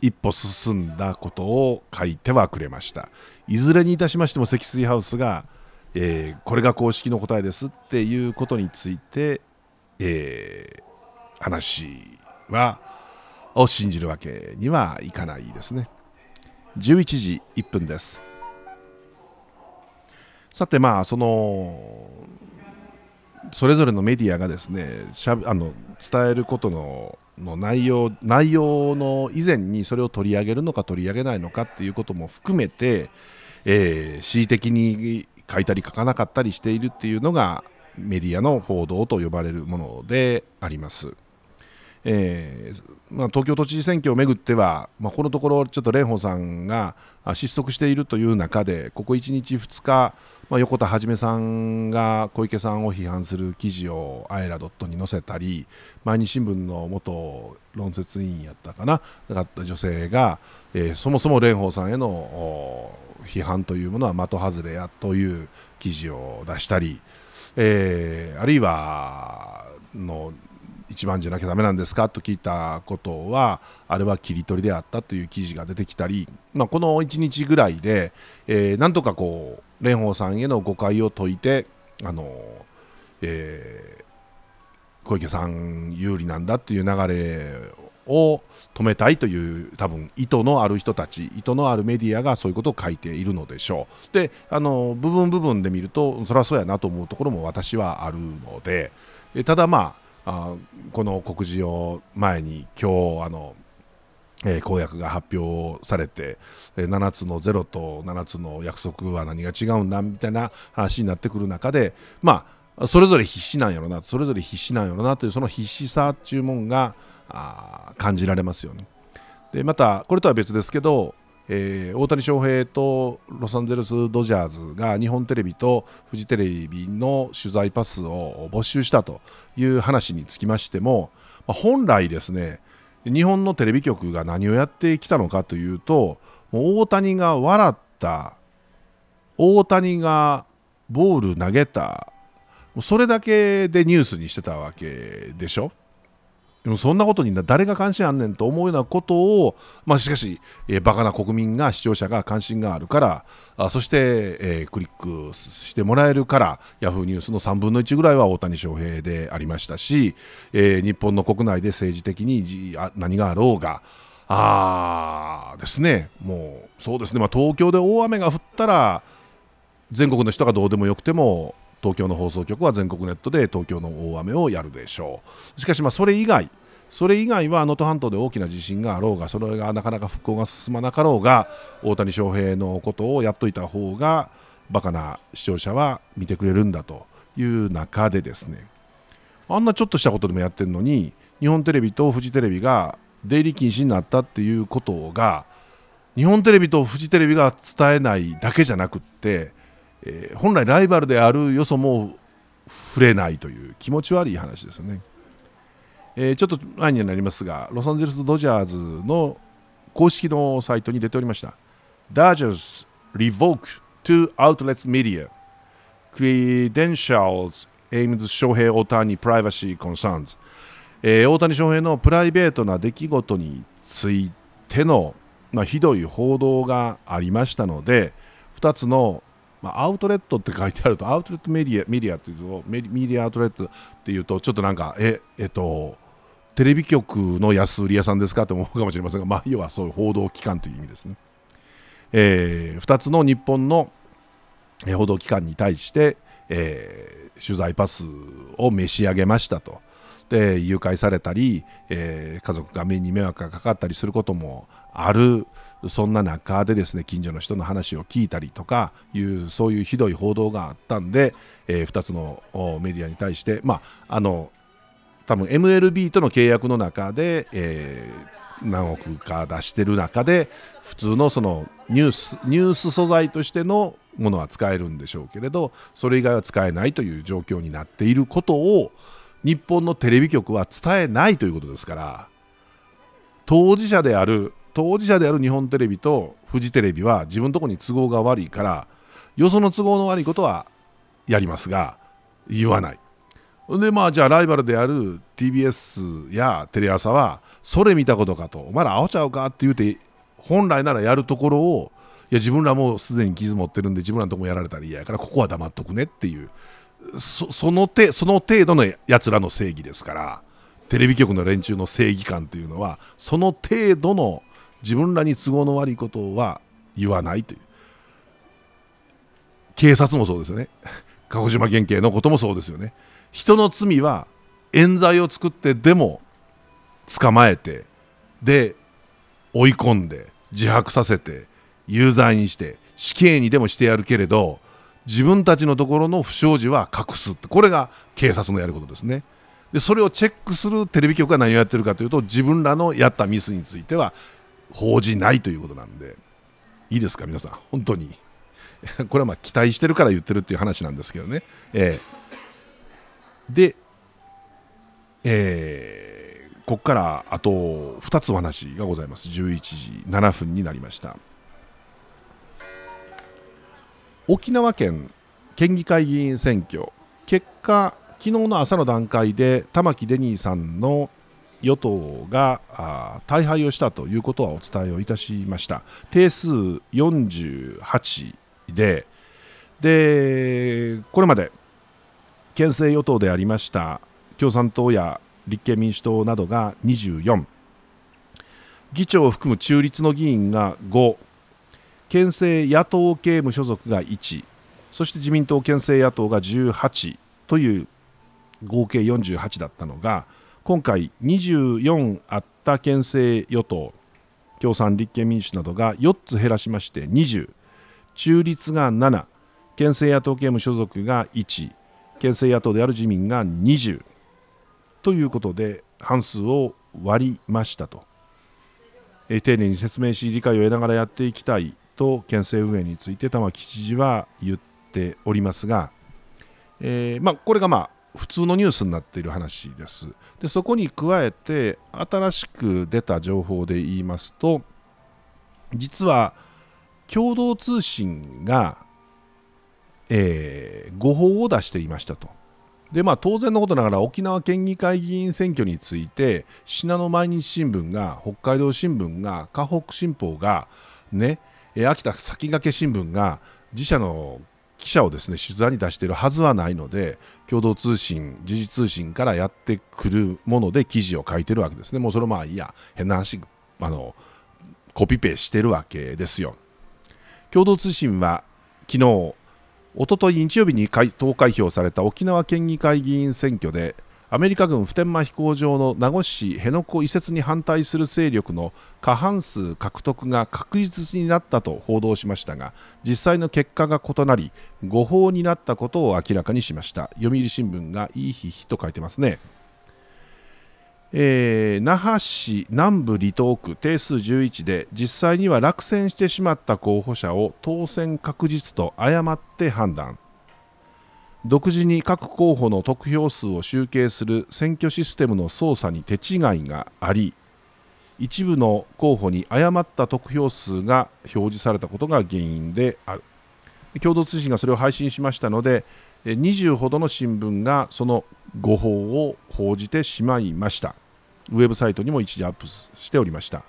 一歩進んだことを書いてはくれましたいずれにいたしましても積水ハウスが、えー、これが公式の答えですっていうことについて、えー、話はを信じるわけにはいかないですね。11時1分ですさてまあそのそれぞれのメディアがですねしゃあの伝えることのの内容内容の以前にそれを取り上げるのか取り上げないのかっていうことも含めて、えー、恣意的に書いたり書かなかったりしているっていうのがメディアの報道と呼ばれるものであります。えーまあ、東京都知事選挙をめぐっては、まあ、このところちょっと蓮舫さんが失速しているという中でここ1日、2日、まあ、横田一さんが小池さんを批判する記事をあえらドットに載せたり毎日新聞の元論説委員やったかなだか女性が、えー、そもそも蓮舫さんへの批判というものは的外れやという記事を出したり、えー、あるいはの一番じゃなきゃダメなんですかと聞いたことはあれは切り取りであったという記事が出てきたり、まあ、この1日ぐらいで、えー、なんとかこう蓮舫さんへの誤解を解いてあの、えー、小池さん有利なんだという流れを止めたいという多分意図のある人たち意図のあるメディアがそういうことを書いているのでしょうであの部分部分で見るとそりゃそうやなと思うところも私はあるのでえただまああこの告示を前に今日あの、えー、公約が発表されて、えー、7つのゼロと7つの約束は何が違うんだみたいな話になってくる中でまあそれぞれ必死なんやろなそれぞれ必死なんやろなというその必死さっていうもんがあ感じられますよね。でまたこれとは別ですけどえー、大谷翔平とロサンゼルス・ドジャーズが日本テレビとフジテレビの取材パスを没収したという話につきましても、まあ、本来ですね日本のテレビ局が何をやってきたのかというと大谷が笑った大谷がボール投げたそれだけでニュースにしてたわけでしょ。そんなことに誰が関心あんねんと思うようなことを、まあ、しかし、えー、バカな国民が視聴者が関心があるからあそして、えー、クリックしてもらえるからヤフーニュースの3分の1ぐらいは大谷翔平でありましたし、えー、日本の国内で政治的に何があろうがあですねもうそうですね、まあ、東京で大雨が降ったら全国の人がどうでもよくても東京の放送局は全国ネットで東京の大雨をやるでしょうしかしまそれ以外それ以外は能登半島で大きな地震があろうがそれがなかなか復興が進まなかろうが大谷翔平のことをやっといた方がバカな視聴者は見てくれるんだという中でですねあんなちょっとしたことでもやってるのに日本テレビとフジテレビが出入り禁止になったっていうことが日本テレビとフジテレビが伝えないだけじゃなくってえー、本来ライバルであるよそも触れないという気持ち悪い話ですよね。えー、ちょっと前になりますが、ロサンゼルス・ドジャーズの公式のサイトに出ておりました。ダージャ e r s revoke two outlets media credentials aimed 翔平大谷 p ー・ i v a c y 大谷翔平のプライベートな出来事についての、まあ、ひどい報道がありましたので2つのまあ、アウトレットって書いてあるとアウトレットメディアメディアっていうとメディアアウトレットっていうとちょっとなんかええっとテレビ局の安売り屋さんですかと思うかもしれませんが、まあ、要はそういう報道機関という意味ですね。えー、2つの日本の報道機関に対して、えー、取材パスを召し上げましたと。で誘拐されたり、えー、家族が目に迷惑がかかったりすることもあるそんな中でですね近所の人の話を聞いたりとかいうそういうひどい報道があったんで、えー、2つのメディアに対してまああの多分 MLB との契約の中で、えー、何億か出してる中で普通のそのニュースニュース素材としてのものは使えるんでしょうけれどそれ以外は使えないという状況になっていることを日本のテレビ局は伝えないということですから当事者である当事者である日本テレビとフジテレビは自分のとこに都合が悪いからよその都合の悪いことはやりますが言わないでまあじゃあライバルである TBS やテレ朝はそれ見たことかとお前ら青ちゃうかって言うて本来ならやるところをいや自分らもうすでに傷持ってるんで自分らのとこもやられたら嫌やからここは黙っとくねっていうその手その程度のやつらの正義ですからテレビ局の連中の正義感というのはその程度の自分らに都合の悪いことは言わないという警察もそうですよね 鹿児島県警のこともそうですよね人の罪は冤罪を作ってでも捕まえてで追い込んで自白させて有罪にして死刑にでもしてやるけれど自分たちのところの不祥事は隠すこれが警察のやることですねでそれをチェックするテレビ局が何をやってるかというと自分らのやったミスについては報じないということなんでいいですか皆さん本当に これはま期待してるから言ってるっていう話なんですけどね、えー、で、えー、ここからあと2つお話がございます11時7分になりました沖縄県県議会議員選挙結果昨日の朝の段階で玉城デニーさんの与党が大敗をしたということはお伝えをいたしました。定数48ででこれまで県政与党でありました共産党や立憲民主党などが24議長を含む中立の議員が5県政野党系無所属が1そして自民党県政野党が18という合計48だったのが今回24あった県政与党共産立憲民主などが4つ減らしまして20中立が7県政野党系無所属が1県政野党である自民が20ということで半数を割りましたと、え丁寧に説明し理解を得ながらやっていきたいと県政運営について玉城知事は言っておりますが、えー、まあ、これがまあ普通のニュースになっている話ですでそこに加えて新しく出た情報で言いますと実は共同通信が、えー、誤報を出していましたと。でまあ、当然のことながら沖縄県議会議員選挙について信濃毎日新聞が北海道新聞が河北新報がね秋田先駆け新聞が自社の記者をですね取材に出しているはずはないので共同通信、時事通信からやってくるもので記事を書いてるわけですね、もうそれまあいや、変な話あの、コピペしてるわけですよ。共同通信は昨日おととい日曜日に投開票された沖縄県議会議員選挙でアメリカ軍普天間飛行場の名護市辺野古移設に反対する勢力の過半数獲得が確実になったと報道しましたが実際の結果が異なり誤報になったことを明らかにしました読売新聞がいい日々と書いてますね、えー、那覇市南部離島区定数11で実際には落選してしまった候補者を当選確実と誤って判断独自に各候補の得票数を集計する選挙システムの操作に手違いがあり一部の候補に誤った得票数が表示されたことが原因である共同通信がそれを配信しましたので20ほどの新聞がその誤報を報じてしまいましたウェブサイトにも一時アップしておりました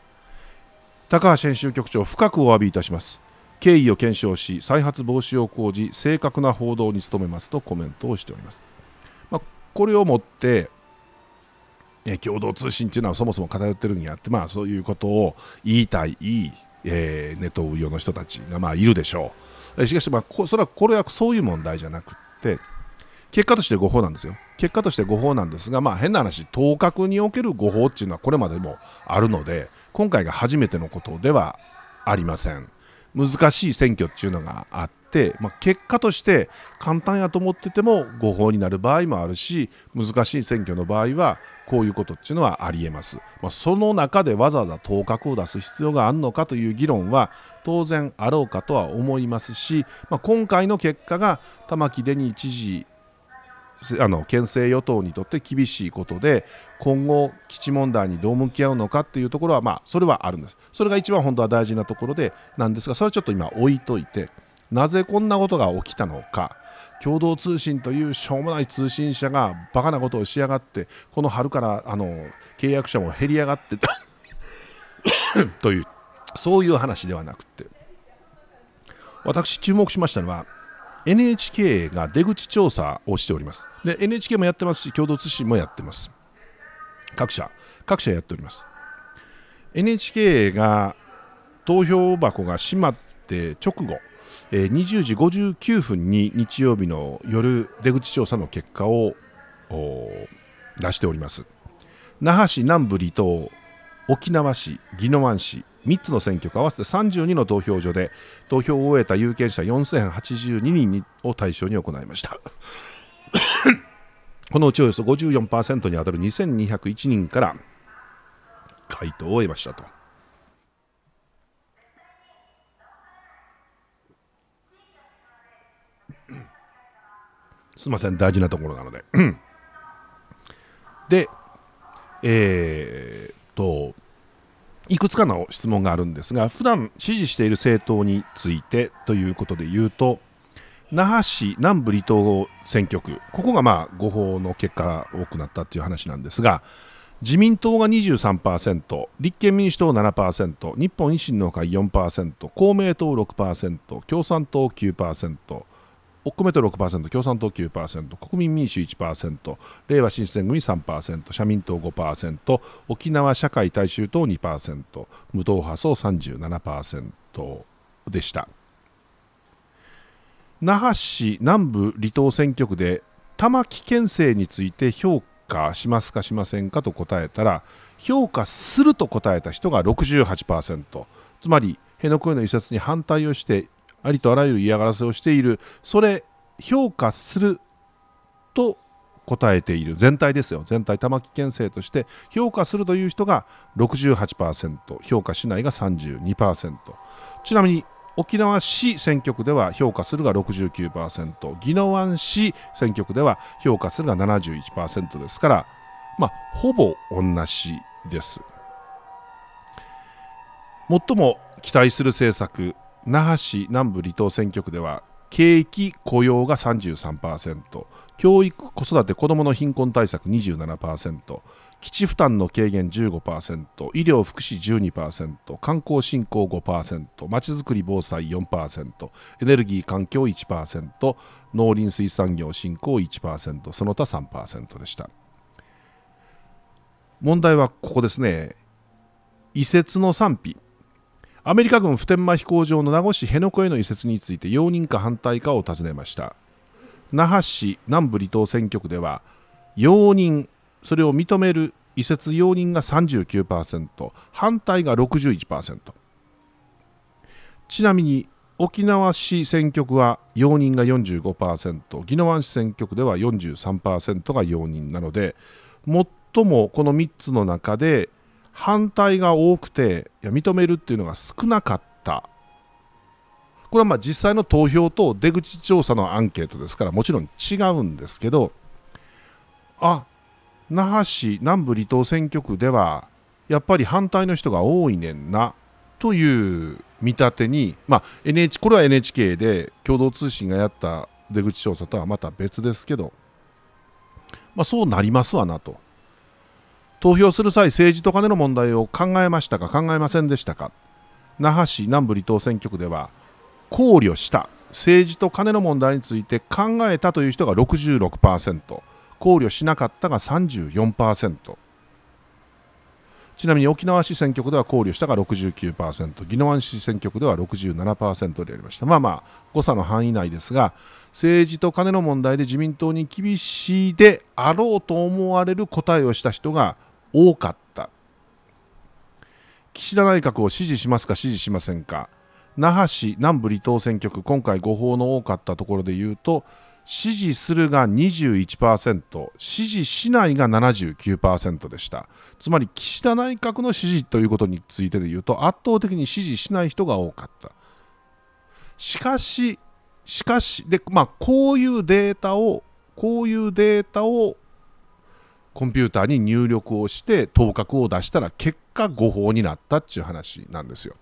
高橋編集局長深くお詫びいたします経緯を検証し再発防止を講じ正確な報道に努めますとコメントをしております。まあ、これをもって、ね、共同通信というのはそもそも偏ってるんやって、まあ、そういうことを言いたい、えー、ネトウヨの人たちがまあいるでしょう。しかし、まあ、それはこれはそういう問題じゃなくて結果として誤報なんですよ。結果として誤報なんですが、まあ、変な話、当確における誤報っていうのはこれまでもあるので今回が初めてのことではありません。難しい選挙っていうのがあって、まあ、結果として簡単やと思ってても誤報になる場合もあるし難しい選挙の場合はこういうことっていうのはありえます、まあ、その中でわざわざ頭角を出す必要があるのかという議論は当然あろうかとは思いますし、まあ、今回の結果が玉城デニー知事あの県政与党にとって厳しいことで今後、基地問題にどう向き合うのかっていうところは、まあ、それはあるんです、それが一番本当は大事なところでなんですが、それはちょっと今、置いといて、なぜこんなことが起きたのか、共同通信というしょうもない通信社がバカなことをしやがって、この春からあの契約者も減り上がってという、そういう話ではなくて、私、注目しましたのは、NHK が出口調査をしておりますで NHK もやってますし共同通信もやってます各社各社やっております NHK が投票箱が閉まって直後20時59分に日曜日の夜出口調査の結果を出しております那覇市南部離島沖縄市宜野湾市3つの選挙区合わせて32の投票所で投票を終えた有権者4082人を対象に行いました このうちおよそ54%に当たる2201人から回答を得ましたと。すみません、大事なところなので。で、えー、っと、いくつかの質問があるんですが普段支持している政党についてということで言うと那覇市南部離島選挙区ここがまあ誤報の結果多くなったという話なんですが自民党が23%立憲民主党7%日本維新の会4%公明党6%共産党9%お米と6%、共産党9%、国民民主1%、れいわ新選組3%、社民党5%、沖縄社会大衆党2%、無党派層37%でした。那覇市南部離島選挙区で玉城県政について評価しますかしませんかと答えたら評価すると答えた人が68%つまり辺野古への移設に反対をしてありとあらゆる嫌がらせをしているそれ評価すると答えている全体ですよ全体玉城県政として評価するという人が68%評価しないが32%ちなみに沖縄市選挙区では評価するが69%宜野湾市選挙区では評価するが71%ですからまあほぼ同じです最も期待する政策那覇市南部離島選挙区では景気雇用が33%教育子育て子どもの貧困対策27%基地負担の軽減15%医療福祉12%観光振興5%まちづくり防災4%エネルギー環境1%農林水産業振興1%その他3%でした問題はここですね移設の賛否アメリカ軍普天間飛行場の名護市辺野古への移設について容認か反対かを尋ねました那覇市南部離島選挙区では容認それを認める移設容認が39%反対が61%ちなみに沖縄市選挙区は容認が45%宜野湾市選挙区では43%が容認なので最もこの3つの中で反対が多くていや認めるっていうのが少なかったこれはまあ実際の投票と出口調査のアンケートですからもちろん違うんですけどあ那覇市南部離島選挙区ではやっぱり反対の人が多いねんなという見立てに、まあ、NH これは NHK で共同通信がやった出口調査とはまた別ですけど、まあ、そうなりますわなと。投票する際政治と金の問題を考えましたか考えませんでしたか那覇市南部離島選挙区では考慮した政治と金の問題について考えたという人が66%考慮しなかったが34%ちなみに沖縄市選挙区では考慮したが69%宜野湾市選挙区では67%でありましたまあまあ誤差の範囲内ですが政治と金の問題で自民党に厳しいであろうと思われる答えをした人が多かった岸田内閣を支持しますか支持しませんか那覇市南部離島選挙区今回誤報の多かったところで言うと支持するが21%支持しないが79%でしたつまり岸田内閣の支持ということについてで言うと圧倒的に支持しない人が多かったしかししかしで、まあ、こういうデータをこういうデータをコンピューターに入力をして頭角を出したら結果誤報になったっていう話なんですよ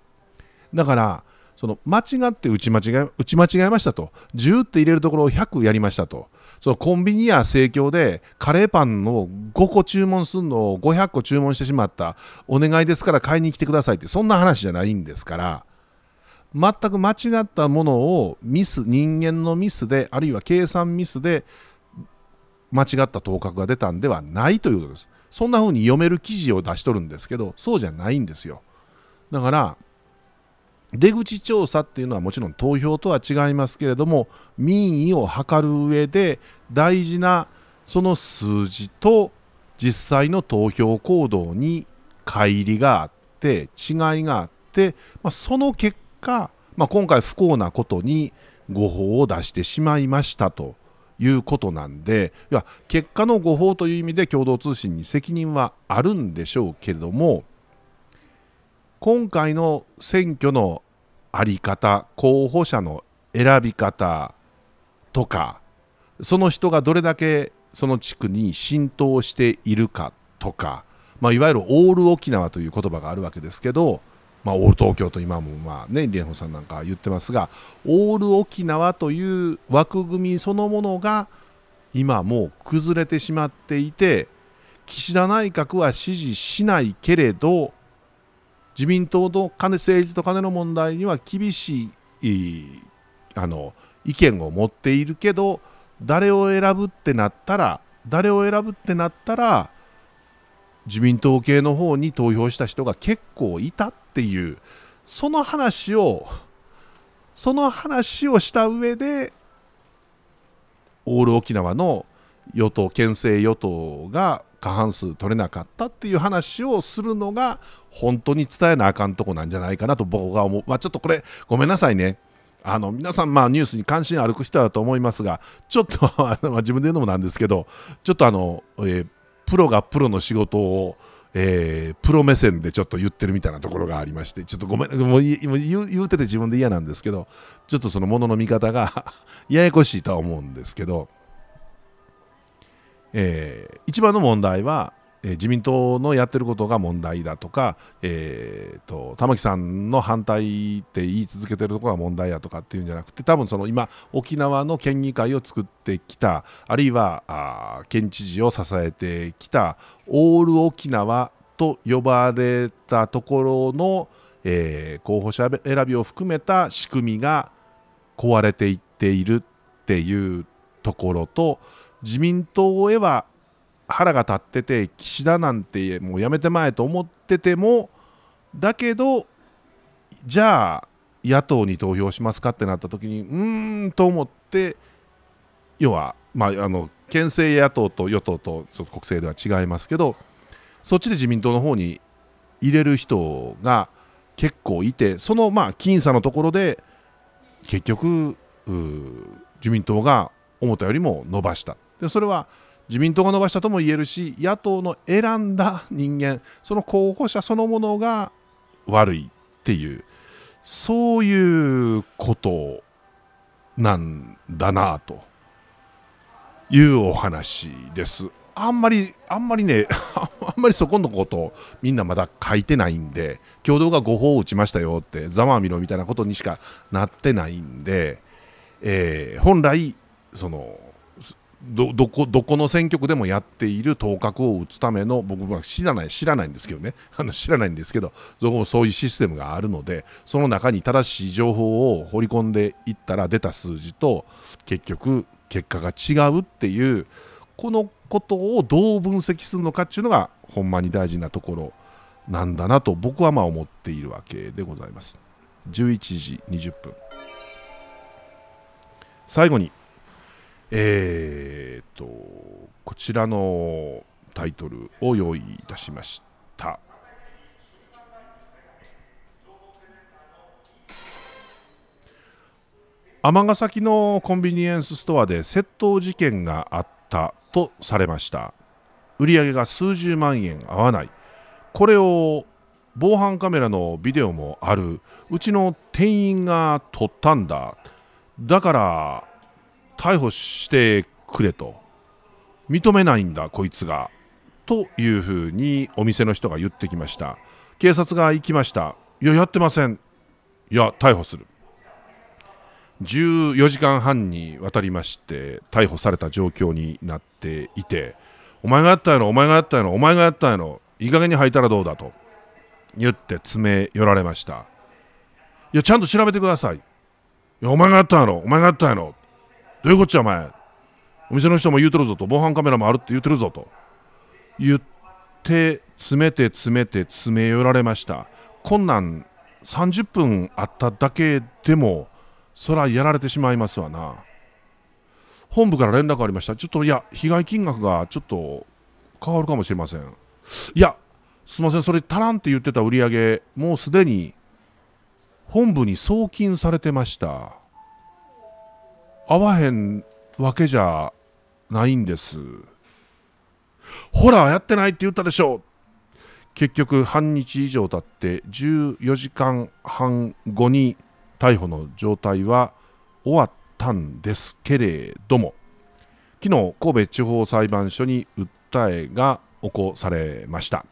だからその間違って打ち間違え打ち間違えましたと10って入れるところを100やりましたとそのコンビニや生協でカレーパンの5個注文するのを500個注文してしまったお願いですから買いに来てくださいってそんな話じゃないんですから全く間違ったものをミス人間のミスであるいは計算ミスで間違った頭角が出たんではないということです。そんな風に読める記事を出しとるんですけど、そうじゃないんですよ。だから、出口調査っていうのはもちろん投票とは違いますけれども、民意を図る上で大事なその数字と実際の投票行動に乖離があって、違いがあって、まあ、その結果、まあ、今回不幸なことに誤報を出してしまいましたということなんでいや結果の誤報という意味で共同通信に責任はあるんでしょうけれども今回の選挙のあり方候補者の選び方とかその人がどれだけその地区に浸透しているかとか、まあ、いわゆるオール沖縄という言葉があるわけですけどまあ、オール東京と今もまあ、ね、蓮舫さんなんか言ってますがオール沖縄という枠組みそのものが今もう崩れてしまっていて岸田内閣は支持しないけれど自民党の金政治と金の問題には厳しいあの意見を持っているけど誰を選ぶってなったら誰を選ぶってなったら自民党系の方に投票した人が結構いたっっていう、その話を、その話をした上で、オール沖縄の与党、県政与党が過半数取れなかったっていう話をするのが、本当に伝えなあかんとこなんじゃないかなと僕は思う。まあ、ちょっとこれ、ごめんなさいね。あの皆さん、まあ、ニュースに関心ある人だと思いますが、ちょっと 自分で言うのもなんですけど、ちょっとあの、えー、プロがプロの仕事をえー、プロ目線でちょっと言ってるみたいなところがありまして、ちょっとごめん、もう言言うてて自分で嫌なんですけど、ちょっとそのものの見方が ややこしいとは思うんですけど、えー、一番の問題は、え自民党のやってることが問題だとか、えーと、と玉木さんの反対って言い続けてるところが問題やとかっていうんじゃなくて多分その今沖縄の県議会を作ってきたあるいはあ県知事を支えてきたオール沖縄と呼ばれたところの、えー、候補者選びを含めた仕組みが壊れていっているっていうところと自民党へは腹が立ってて岸田なんてもうやめてまえと思っててもだけどじゃあ野党に投票しますかってなった時にうーんと思って要は、まあ、あの県政野党と与党と国政では違いますけどそっちで自民党の方に入れる人が結構いてそのまあ僅差のところで結局自民党が思ったよりも伸ばした。でそれは自民党が伸ばしたとも言えるし野党の選んだ人間その候補者そのものが悪いっていうそういうことなんだなというお話です。あんまり、あんまりね、あんまりそこのことをみんなまだ書いてないんで、共同が誤報を打ちましたよって、ざまあみろみたいなことにしかなってないんで、えー、本来、その、どどこどこの選挙区でもやっている当確を打つための僕は知らない知らないんですけどね あの知らないんですけどそういうシステムがあるのでその中に正しい情報を放り込んでいったら出た数字と結局結果が違うっていうこのことをどう分析するのかっていうのがほんまに大事なところなんだなと僕はまあ思っているわけでございます。11時20分最後にえーと、こちらのタイトルを用意いたしました。尼崎のコンビニエンスストアで窃盗事件があったとされました売上が数十万円合わないこれを防犯カメラのビデオもあるうちの店員が撮ったんだだから逮捕してくれと認めないんだこいつがというふうにお店の人が言ってきました警察が行きましたいややってませんいや逮捕する14時間半にわたりまして逮捕された状況になっていてお前がやったやろお前がやったやろお前がやったやろいい加減に履いたらどうだと言って詰め寄られましたいやちゃんと調べてくださいいやお前がやったやろお前がやったやろどういうこっちゃお前お店の人も言うてるぞと防犯カメラもあるって言うてるぞと言って詰めて詰めて詰め寄られましたこんなん30分あっただけでもそらやられてしまいますわな本部から連絡ありましたちょっといや被害金額がちょっと変わるかもしれませんいやすいませんそれ足らんって言ってた売り上げもうすでに本部に送金されてました合わへんわけじゃないんです。ほら、やってないって言ったでしょ結局、半日以上経って14時間半後に逮捕の状態は終わったんですけれども、昨日、神戸地方裁判所に訴えが起こされました。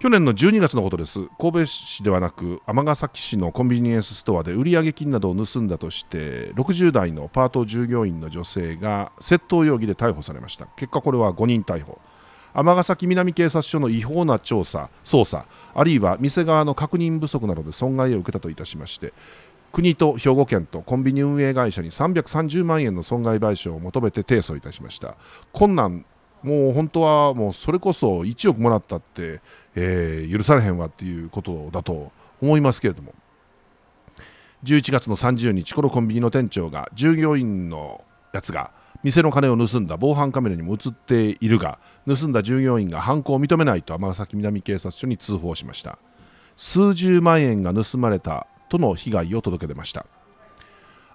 去年の12月のことです神戸市ではなく尼崎市のコンビニエンスストアで売上金などを盗んだとして60代のパート従業員の女性が窃盗容疑で逮捕されました結果これは5人逮捕尼崎南警察署の違法な調査捜査あるいは店側の確認不足などで損害を受けたといたしまして国と兵庫県とコンビニ運営会社に330万円の損害賠償を求めて提訴いたしました困難もう本当はもうそれこそ1億もらったって、えー、許されへんわっていうことだと思いますけれども11月の30日このコンビニの店長が従業員のやつが店の金を盗んだ防犯カメラにも映っているが盗んだ従業員が犯行を認めないと尼崎南警察署に通報しました数十万円が盗まれたとの被害を届け出ました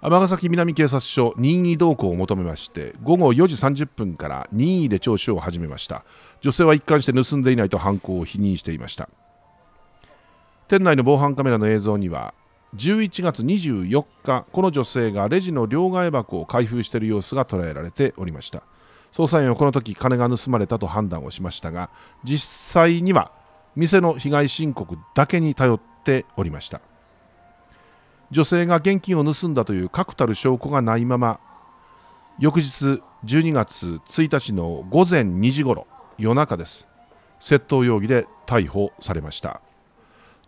尼崎南警察署任意同行を求めまして午後4時30分から任意で聴取を始めました女性は一貫して盗んでいないと犯行を否認していました店内の防犯カメラの映像には11月24日この女性がレジの両替箱を開封している様子が捉えられておりました捜査員はこの時金が盗まれたと判断をしましたが実際には店の被害申告だけに頼っておりました女性が現金を盗んだという確たる証拠がないまま翌日12月1日の午前2時ごろ夜中です窃盗容疑で逮捕されました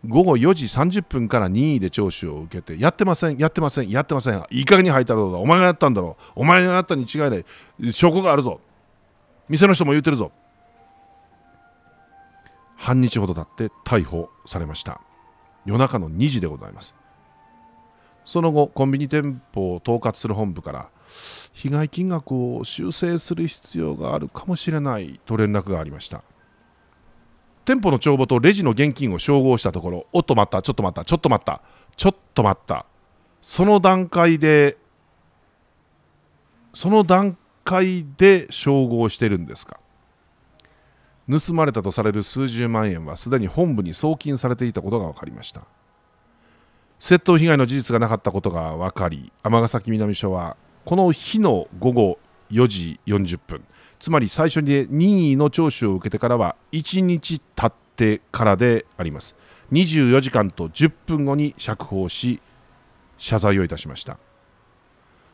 午後4時30分から任意で聴取を受けてやってませんやってませんやってませんいい加減に入ったろうだお前がやったんだろうお前がやったに違いない証拠があるぞ店の人も言うてるぞ半日ほど経って逮捕されました夜中の2時でございますその後コンビニ店舗を統括する本部から被害金額を修正する必要があるかもしれないと連絡がありました店舗の帳簿とレジの現金を照合したところおっと待ったちょっと待ったちょっと待ったちょっと待ったその段階でその段階で照合してるんですか盗まれたとされる数十万円はすでに本部に送金されていたことが分かりました窃盗被害の事実がなかったことが分かり尼崎南署はこの日の午後4時40分つまり最初に任意の聴取を受けてからは1日経ってからであります24時間と10分後に釈放し謝罪をいたしました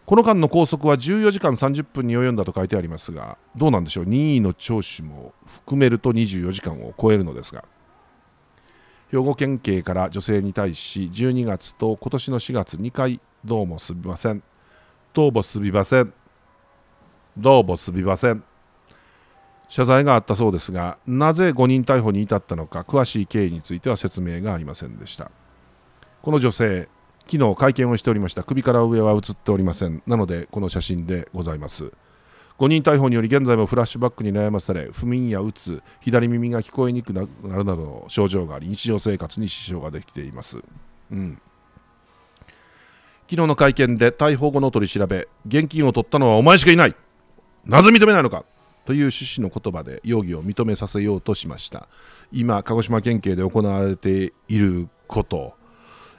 この間の拘束は14時間30分に及んだと書いてありますがどうなんでしょう任意の聴取も含めると24時間を超えるのですが兵庫県警から女性に対し12月と今年の4月2回どうもすみませんどうもすみませんどうもすみません謝罪があったそうですがなぜ誤認逮捕に至ったのか詳しい経緯については説明がありませんでしたこの女性昨日会見をしておりました首から上は写っておりませんなのでこの写真でございます誤認逮捕により現在もフラッシュバックに悩まされ不眠やうつ左耳が聞こえにくくなるなどの症状があり日常生活に支障ができています。うん昨日の会見で逮捕後の取り調べ現金を取ったのはお前しかいないなぜ認めないのかという趣旨の言葉で容疑を認めさせようとしました今鹿児島県警で行われていること、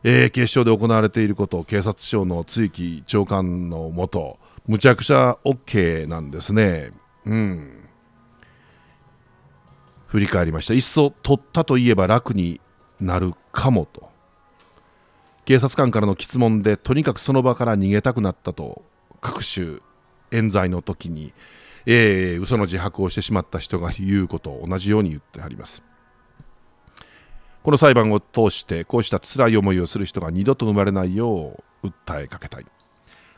えー、警視庁で行われていること警察庁の露木長官のもとむちゃくちゃ OK なんですね。うん。振り返りました。いっそ取ったといえば楽になるかもと。警察官からの質問でとにかくその場から逃げたくなったと各種冤罪の時に、えー、嘘の自白をしてしまった人が言うことを同じように言ってあります。この裁判を通してこうした辛い思いをする人が二度と生まれないよう訴えかけたい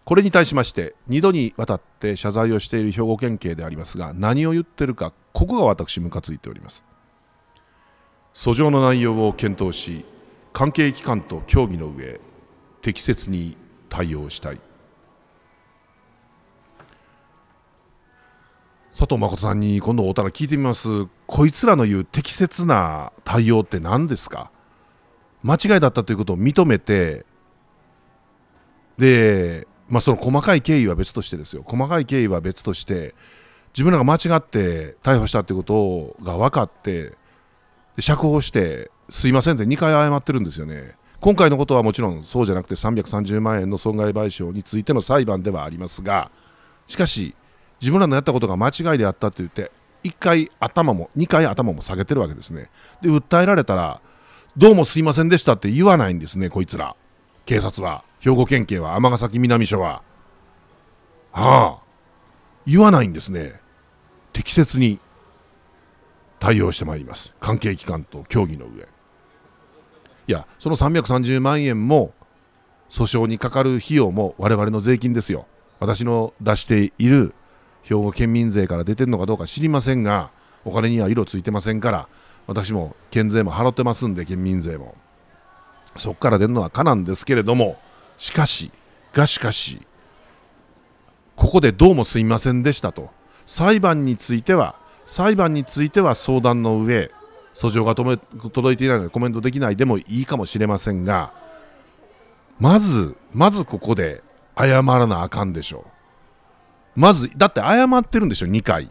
これに対しまして2度にわたって謝罪をしている兵庫県警でありますが何を言ってるかここが私ムカついております訴状の内容を検討し関係機関と協議の上適切に対応したい佐藤誠さんに今度おたら聞いてみますこいつらの言う適切な対応って何ですか間違いだったということを認めてでまあ、その細かい経緯は別としてですよ細かい経緯は別として自分らが間違って逮捕したってことが分かって釈放してすいませんって2回謝ってるんですよね今回のことはもちろんそうじゃなくて330万円の損害賠償についての裁判ではありますがしかし自分らのやったことが間違いであったと言って1回頭も2回頭も下げてるわけですねで訴えられたらどうもすいませんでしたって言わないんですねこいつら。警察は、兵庫県警は、尼崎南署は。ああ、言わないんですね。適切に対応してまいります。関係機関と協議の上。いや、その330万円も、訴訟にかかる費用も我々の税金ですよ。私の出している兵庫県民税から出てるのかどうか知りませんが、お金には色ついてませんから、私も県税も払ってますんで、県民税も。そこから出るのは可なんですけれどもしかしがしかしここでどうもすいませんでしたと裁判については裁判については相談の上訴状が届いていないのでコメントできないでもいいかもしれませんがまずまずここで謝らなあかんでしょうまずだって謝ってるんでしょ2回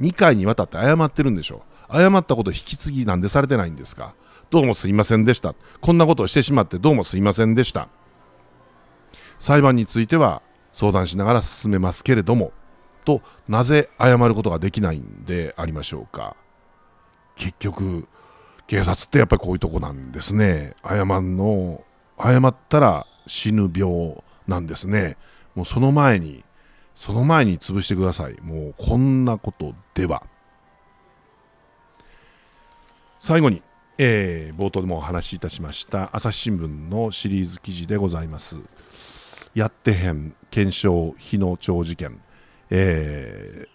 2回にわたって謝ってるんでしょ謝ったこと引き継ぎなんでされてないんですかどうもすいませんでした。こんなことをしてしまってどうもすいませんでした。裁判については相談しながら進めますけれども、となぜ謝ることができないんでありましょうか。結局、警察ってやっぱりこういうとこなんですね。謝んの、謝ったら死ぬ病なんですね。もうその前に、その前に潰してください。もうこんなことでは。最後にえー、冒頭でもお話しいたしました朝日新聞のシリーズ記事でございますやってへん検証日野町事件、え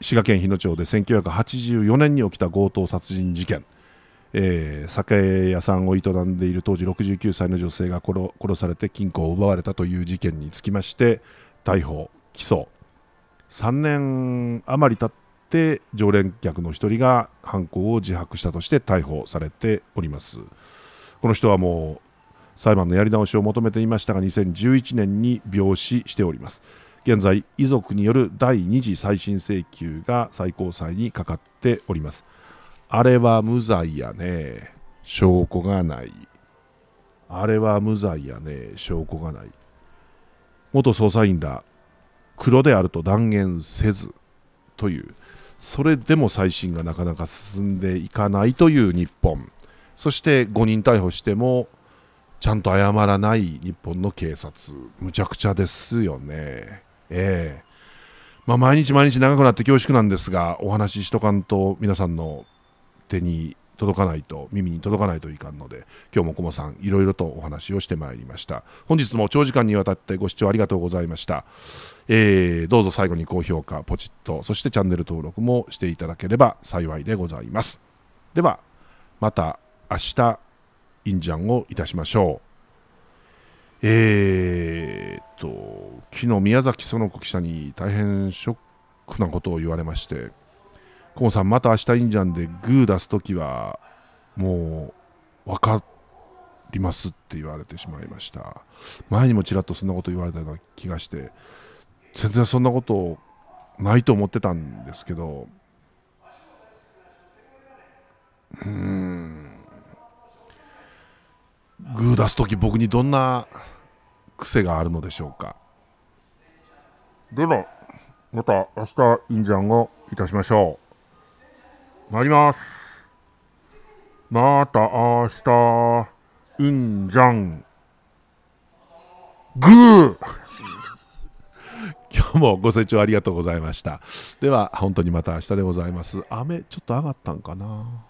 ー、滋賀県日野町で1984年に起きた強盗殺人事件、えー、酒屋さんを営んでいる当時69歳の女性が殺されて金庫を奪われたという事件につきまして逮捕起訴3年余り経っって常連客の1人が犯行を自白したとして逮捕されておりますこの人はもう裁判のやり直しを求めていましたが2011年に病死しております現在遺族による第2次再審請求が最高裁にかかっておりますあれは無罪やね証拠がないあれは無罪やね証拠がない元捜査員ら黒であると断言せずというそれでも再審がなかなか進んでいかないという日本そして5人逮捕してもちゃんと謝らない日本の警察むちゃくちゃですよねええまあ、毎日毎日長くなって恐縮なんですがお話ししとかんと皆さんの手に届かないと耳に届かないといかんので今日もこもさんいろいろとお話をしてまいりました本日も長時間にわたってご視聴ありがとうございました、えー、どうぞ最後に高評価ポチッとそしてチャンネル登録もしていただければ幸いでございますではまた明日インジャンをいたしましょうえー、っと昨日宮崎園子記者に大変ショックなことを言われましてコモさんまた明日いいんじゃんでグー出す時はもう分かりますって言われてしまいました前にもちらっとそんなこと言われたような気がして全然そんなことないと思ってたんですけどうんグー出す時僕にどんな癖があるのでしょうかではまた明日いいんじゃんをいたしましょう。参ります。また明日、うんじゃん。グー 今日もご清聴ありがとうございました。では、本当にまた明日でございます。雨、ちょっと上がったんかな。